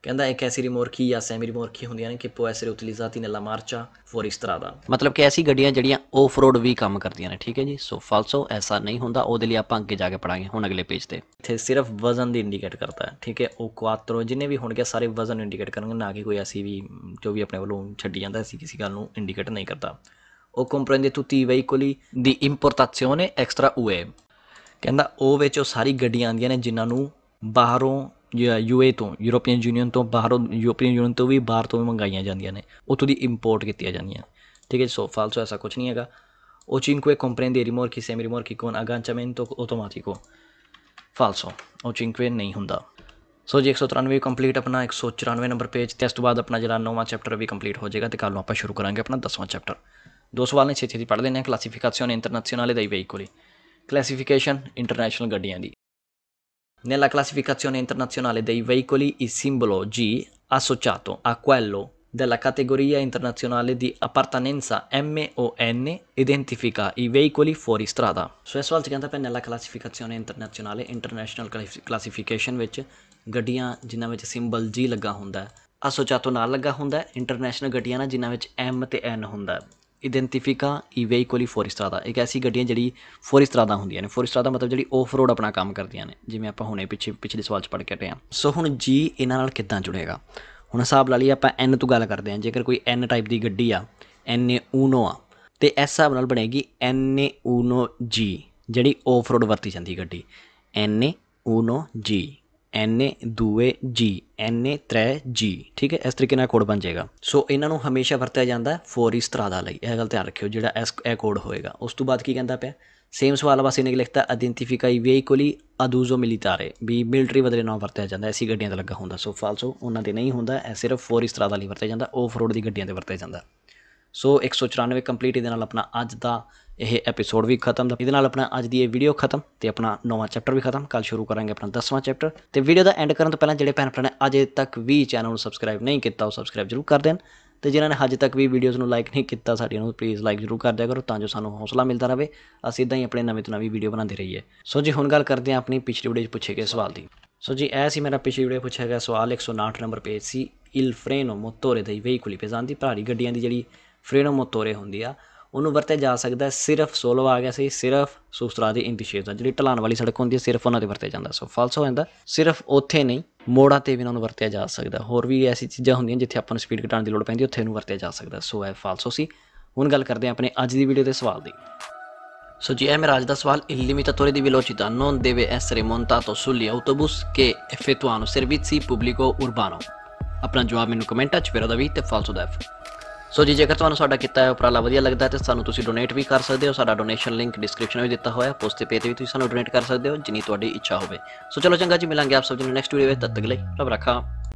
ਕਹਿੰਦਾ ਇੱਕ ਐਸੀ ਰਿਮੋਰਕੀ ਜਾਂ ਸੈਮੀ ਰਿਮੋਰਕੀ ਹੁੰਦੀਆਂ ਨੇ ਕਿ ਪੋ ਐਸਰੇ ਉਤਲੀਜ਼ਾਤੀ ਨਲਾ ਮਾਰਚਾ ਫੋਰ ਇਸ ਤਰ੍ਹਾਂ ਦਾ ਮਤਲਬ ਕਿ ਐਸੀ ਗੱਡੀਆਂ ਜਿਹੜੀਆਂ ਆਫ ਰੋਡ ਵੀ ਕੰਮ ਕਰਦੀਆਂ ਨੇ ਠੀਕ ਹੈ ਜੀ ਸੋ ਫਾਲਸੋ ਐਸਾ ਨਹੀਂ ਹੁੰਦਾ ਉਹਦੇ ਲਈ ਆਪਾਂ ਅੱਗੇ ਜਾ ਕੇ ਪੜਾਂਗੇ ਹੁਣ ਅਗਲੇ ਪੇਜ ਤੇ ਇੱਥੇ ਸਿਰਫ ਵਜ਼ਨ ਦੀ ਇੰਡੀਕੇਟ ਕਰਦਾ ਹੈ ਠੀਕ ਹੈ ਉਹ ਕੁਆਟਰੋ ਜਿੰਨੇ ਵੀ ਹੋਣਗੇ ਸਾਰੇ ਵਜ਼ਨ ਇੰਡੀਕੇਟ ਕਰਨਗੇ ਨਾ ਕਿ ਕੋਈ ਐਸੀ ਵੀ ਜੋ ਵੀ ਆਪਣੇ ਵੱਲੋਂ ਛੱਡੀ ਜਾਂਦਾ ਸੀ ਕਿਸੇ ਗੱਲ ਨੂੰ ਇੰਡੀਕੇਟ ਨਹੀਂ ਕਰਦਾ ਉਹ ਕੰਪਰੈਂਦੇ tutti i veicoli di importazione extra UE ਕਹਿੰਦਾ ਉਹ ਵਿੱਚ ਉਹ ਸਾਰੀ ਗੱਡੀਆਂ ਆਉਂਦੀਆਂ ਨੇ ਜਿਨ੍ਹਾਂ ਨੂੰ ਬਾਹਰੋਂ ਯੂਏ ਤੋਂ ਯੂਰੋਪੀਅਨ ਯੂਨੀਅਨ ਤੋਂ ਬਾਹਰੋਂ ਯੂਰੋਪੀਅਨ ਯੂਨੀਅਨ ਤੋਂ ਵੀ ਬਾਹਰ ਤੋਂ ਵੀ ਮੰਗਾਈਆਂ ਜਾਂਦੀਆਂ ਨੇ ਉੱਥੋਂ ਦੀ ਇੰਪੋਰਟ ਕੀਤੀਆਂ ਜਾਂਦੀਆਂ ठीक है सो फालतू ऐसा कुछ नहीं हैगा ओचिंक्वे कॉम्प्रेंदे रिमोर की सेम रिमोर की कौन अगांचामेन तो ऑटोमेटिको फालसो ओचिंक्वे ਨਹੀਂ ਹੁੰਦਾ ਸੋ ਜੀ 193 ਕੰਪਲੀਟ ਆਪਣਾ 194 ਨੰਬਰ ਪੇਜ ਤੇ ਇਸ ਤੋਂ ਬਾਅਦ ਆਪਣਾ ਜਿਹੜਾ ਨੌਵਾਂ ਚੈਪਟਰ ਵੀ ਕੰਪਲੀਟ ਹੋ ਜਾਏਗਾ ਤੇ ਕੱਲ ਨੂੰ ਆਪਾਂ ਸ਼ੁਰੂ ਕਰਾਂਗੇ ਆਪਣਾ 10ਵਾਂ ਚੈਪਟਰ ਦੋ ਸਵਾਲ ਨੇ ਛੇਤੀ ਦੀ ਪੜ੍ਹ ਲੈਣੇ ਕਲਾਸੀਫਿਕਾਸ਼ਨ ਇੰਟਰਨੈਸ਼ਨਲ ਦੇ ਵਹੀਕਲ ਕਲਾਸੀਫਿਕੇਸ਼ਨ ਇੰਟਰਨੈਸ਼ਨਲ ਗੱਡੀਆਂ ਦੀ Nella classificazione internazionale dei veicoli il simbolo G associato a quello della categoria internazionale di appartenenza M o N identifica i veicoli fuori strada. ਸੋ ਇਸ ਵਾਰ ਚ ਕਹਿੰਦਾ ਪਿਆ ਨੈਲਾ ਕਲਾਸੀਫਿਕੇਸ਼ਨ ਇੰਟਰਨੈਸ਼ਨਲ ਇੰਟਰਨੈਸ਼ਨਲ ਕਲਾਸੀਫਿਕੇਸ਼ਨ ਵਿੱਚ ਗੱਡੀਆਂ ਜਿਨ੍ਹਾਂ ਵਿੱਚ ਸਿੰਬਲ G ਲੱਗਾ ਹੁੰਦਾ ਹੈ ਅਸੋਚਾਤੋ ਨਾਲ ਲੱਗਾ ਹੁੰਦਾ ਹੈ ਇੰਟਰਨੈਸ਼ਨਲ ਗੱਡੀਆਂ ਨਾਲ ਜਿਨ੍ਹਾਂ ਵਿੱਚ M ਤੇ N ਹੁੰਦਾ ਹੈ ਇਡੈਂਟੀਫਿਕਾ ਈਵੇ ਇਕੁਅਲੀ ਫੋਰਿਸਟਰਾ ਇੱਕ ਐਸੀ ਗੱਡੀਆਂ ਜਿਹੜੀ ਫੋਰਿਸਟਰਾ ਦਾ ਹੁੰਦੀਆਂ ਨੇ ਫੋਰਿਸਟਰਾ ਦਾ ਮਤਲਬ ਜਿਹੜੀ ਆਫ ਰੋਡ ਆਪਣਾ ਕੰਮ ਕਰਦੀਆਂ ਨੇ ਜਿਵੇਂ ਆਪਾਂ ਹੁਣੇ ਪਿੱਛੇ ਪਿਛਲੇ ਸਵਾਲ 'ਚ ਪੜ ਕੇ ਆਏ ਆ ਸੋ ਹੁਣ ਜੀ ਇਹਨਾਂ ਨਾਲ ਕਿੱਦਾਂ ਜੁੜੇਗਾ ਹੁਣ ਹਿਸਾਬ ਲਾ ਲਈ ਆਪਾਂ ਐਨ ਤੋਂ ਗੱਲ ਕਰਦੇ ਆ ਜੇਕਰ ਕੋਈ ਐਨ ਟਾਈਪ ਦੀ ਗੱਡੀ ਆ ਐਨ ਏ ਉਨੋ ਆ ਤੇ ਇਸ ਹਿਸਾਬ ਨਾਲ ਬਣੇਗੀ ਐਨ ਏ ਉਨੋ ਜੀ ਜਿਹੜੀ ਆਫ ਰੋਡ ਵਰਤੀ ਜਾਂਦੀ ਗੱਡੀ ਐਨ ਏ ਉਨੋ ਜੀ NA2G NA3G ਠੀਕ ਹੈ ਇਸ ਤਰੀਕੇ ਨਾਲ ਕੋਡ ਬਣ ਜਾਏਗਾ ਸੋ ਇਹਨਾਂ ਨੂੰ ਹਮੇਸ਼ਾ ਵਰਤਿਆ ਜਾਂਦਾ ਫੋਰ ਇਸ ਤਰ੍ਹਾਂ ਦਾ ਲਈ ਇਹ ਗੱਲ ਧਿਆਨ ਰੱਖਿਓ ਜਿਹੜਾ ਇਸ ਇਹ ਕੋਡ ਹੋਏਗਾ ਉਸ ਤੋਂ ਬਾਅਦ ਕੀ ਕਹਿੰਦਾ ਪਿਆ ਸੇਮ ਸਵਾਲ ਬਸ ਇਹਨੇ ਲਿਖਤਾ ਆਇਡੈਂਟੀਫਾਈ ਵਹੀਕਲੀ ਅਦੂਜ਼ੋ ਮਿਲਿਟਾਰੇ ਵੀ ਮਿਲਟਰੀ ਬਦਲੇ ਨਾਮ ਵਰਤਿਆ ਜਾਂਦਾ ਐਸੀ ਗੱਡੀਆਂ ਤੇ ਲੱਗਾ ਹੁੰਦਾ ਸੋ ਫਾਲਸੋ ਉਹਨਾਂ ਦੇ ਨਹੀਂ ਹੁੰਦਾ ਇਹ ਸਿਰਫ ਫੋਰ ਇਸ ਤਰ੍ਹਾਂ ਦਾ ਲਈ ਵਰਤਿਆ ਜਾਂਦਾ ਆਫ ਰੋਡ ਦੀ ਗੱਡੀਆਂ ਤੇ ਵਰਤਿਆ ਜਾਂਦਾ ਸੋ 194 ਕੰਪਲੀਟ ਇਹਦੇ ਨਾਲ ਆਪਣਾ ਅੱਜ ਦਾ ਇਹ ਐਪੀਸੋਡ ਵੀ ਖਤਮ ਦਾ ਇਹਦੇ ਨਾਲ ਆਪਣਾ ਅੱਜ ਦੀ ਇਹ ਵੀਡੀਓ ਖਤਮ ਤੇ ਆਪਣਾ ਨਵਾਂ ਚੈਪਟਰ ਵੀ ਖਤਮ ਕੱਲ ਸ਼ੁਰੂ ਕਰਾਂਗੇ ਆਪਣਾ 10ਵਾਂ ਚੈਪਟਰ ਤੇ ਵੀਡੀਓ ਦਾ ਐਂਡ ਕਰਨ ਤੋਂ ਪਹਿਲਾਂ ਜਿਹੜੇ ਭੈਣ ਭਰਾ ਨੇ ਅਜੇ ਤੱਕ ਵੀ ਚੈਨਲ ਨੂੰ ਸਬਸਕ੍ਰਾਈਬ ਨਹੀਂ ਕੀਤਾ ਉਹ ਸਬਸਕ੍ਰਾਈਬ ਜ਼ਰੂਰ ਕਰ ਦੇਣ ਤੇ ਜਿਨ੍ਹਾਂ ਨੇ ਹਜੇ ਤੱਕ ਵੀ ਵੀਡੀਓਜ਼ ਨੂੰ ਲਾਈਕ ਨਹੀਂ ਕੀਤਾ ਸਾਡੀਆਂ ਨੂੰ ਪਲੀਜ਼ ਲਾਈਕ ਜ਼ਰੂਰ ਕਰ ਦਿਆ ਕਰੋ ਤਾਂ ਜੋ ਸਾਨੂੰ ਹੌਸਲਾ ਮਿਲਦਾ ਰਹੇ ਅਸੀਂ ਇਦਾਂ ਹੀ ਆਪਣੇ ਨਵੇਂ ਤੋਂ ਨਵੀਂ ਵੀਡੀਓ ਬਣਾਉਂਦੇ ਰਹੀਏ ਸੋ ਜੀ ਹੁਣ ਗੱਲ ਕਰਦੇ ਹਾਂ ਆਪਣੀ ਪਿਛਲੀ ਵੀਡੀਓ 'ਚ ਪੁੱਛੇ ਗਏ ਸਵਾਲ ਦੀ ਸੋ ਜੀ ਐ ਸੀ ਮੇਰਾ ਪਿਛਲੀ ਵੀਡੀਓ ਪੁੱਛਿਆ ਗਿਆ ਸਵਾਲ 159 ਨੰਬਰ ਪੇਜ ਸੀ ਇਲ ਫਰੇਨੋ ਮੋਟੋਰੇ ਦੇ ਵਹੀਕਲ ਪੇਜ਼ਾਂ ਦੀ ਭਾਰੀ ਗੱਡੀਆਂ ਦੀ ਜਿਹੜੀ ਫਰੇਨੋ ਮੋਟੋਰੇ ਹੁੰਦੀ ਆ ਉਹਨੂੰ ਵਰਤੇ ਜਾ ਸਕਦਾ ਸਿਰਫ ਸੋਲੋ ਆ ਗਿਆ ਸੀ ਸਿਰਫ ਸੂਸਰਾ ਦੀ ਇੰਤੀਸ਼ੇਪ ਦਾ ਜਿਹੜੀ ਢਲਾਨ ਵਾਲੀ ਸੜਕ ਹੁੰਦੀ ਹੈ ਸਿਰਫ ਉਹਨਾਂ ਤੇ ਵਰਤੇ ਜਾਂਦਾ ਸੋ ਫਾਲਸ ਹੋ ਜਾਂਦਾ ਸਿਰਫ ਉੱਥੇ ਨਹੀਂ ਮੋੜਾਂ ਤੇ ਵੀ ਉਹਨਾਂ ਨੂੰ ਵਰਤਿਆ ਜਾ ਸਕਦਾ ਹੋਰ ਵੀ ਐਸੀ ਚੀਜ਼ਾਂ ਹੁੰਦੀਆਂ ਜਿੱਥੇ ਆਪਾਂ ਨੂੰ ਸਪੀਡ ਘਟਾਉਣ ਦੀ ਲੋੜ ਪੈਂਦੀ ਉੱਥੇ ਇਹਨੂੰ ਵਰਤਿਆ ਜਾ ਸਕਦਾ ਸੋ ਇਹ ਫਾਲਸੋ ਸੀ ਹੁਣ ਗੱਲ ਕਰਦੇ ਹਾਂ ਆਪਣੇ ਅੱਜ ਦੀ ਵੀਡੀਓ ਦੇ ਸਵਾਲ ਦੀ ਸੋ ਜੀ ਇਹ ਮੇਰਾ ਅੱਜ ਦਾ ਸਵਾਲ il ਦੀ ਵਿਲੋਚਿਤਾ ਨੋਨ ਦੇਵੇ deve essere montato sugli ਆਟੋਬਸ ਕੇ effettuano servizi pubblico ਉਰਬਾਨੋ ਆਪਣਾ ਜਵਾਬ ਮੈਨੂੰ ਕਮੈਂਟਾਂ 'ਚ ਫਿਰ ਦਵੀ ਤੇ ਫਾਲਸੋ ਦਾ ਸੋ ਜੀ ਜੇਕਰ ਤੁਹਾਨੂੰ ਸਾਡਾ ਕੀਤਾ ਹੈ ਉਪਰਾਲਾ ਵਧੀਆ ਲੱਗਦਾ ਤੇ ਸਾਨੂੰ ਤੁਸੀਂ ਡੋਨੇਟ ਵੀ ਕਰ ਸਕਦੇ ਹੋ ਸਾਡਾ ਡੋਨੇਸ਼ਨ ਲਿੰਕ ਡਿਸਕ੍ਰਿਪਸ਼ਨ ਵਿੱਚ ਦਿੱਤਾ ਹੋਇਆ ਹੈ ਪੋਸਟ ਤੇ ਪੇਜ ਤੇ ਵੀ ਤੁਸੀਂ ਸਾਨੂੰ ਡੋਨੇਟ ਕਰ ਸਕਦੇ ਹੋ ਜਿੰਨੀ ਤੁਹਾਡੀ ਇੱਛਾ ਹੋਵੇ ਸੋ ਚਲੋ ਚੰਗਾ ਜੀ ਮਿਲਾਂਗੇ ਆਪ ਸਭ ਜੀ ਨੈਕਸਟ ਵੀਡੀਓ ਵਿੱਚ ਤਦ ਤੱਕ ਲਈ ਰੱਬ ਰੱਖਾ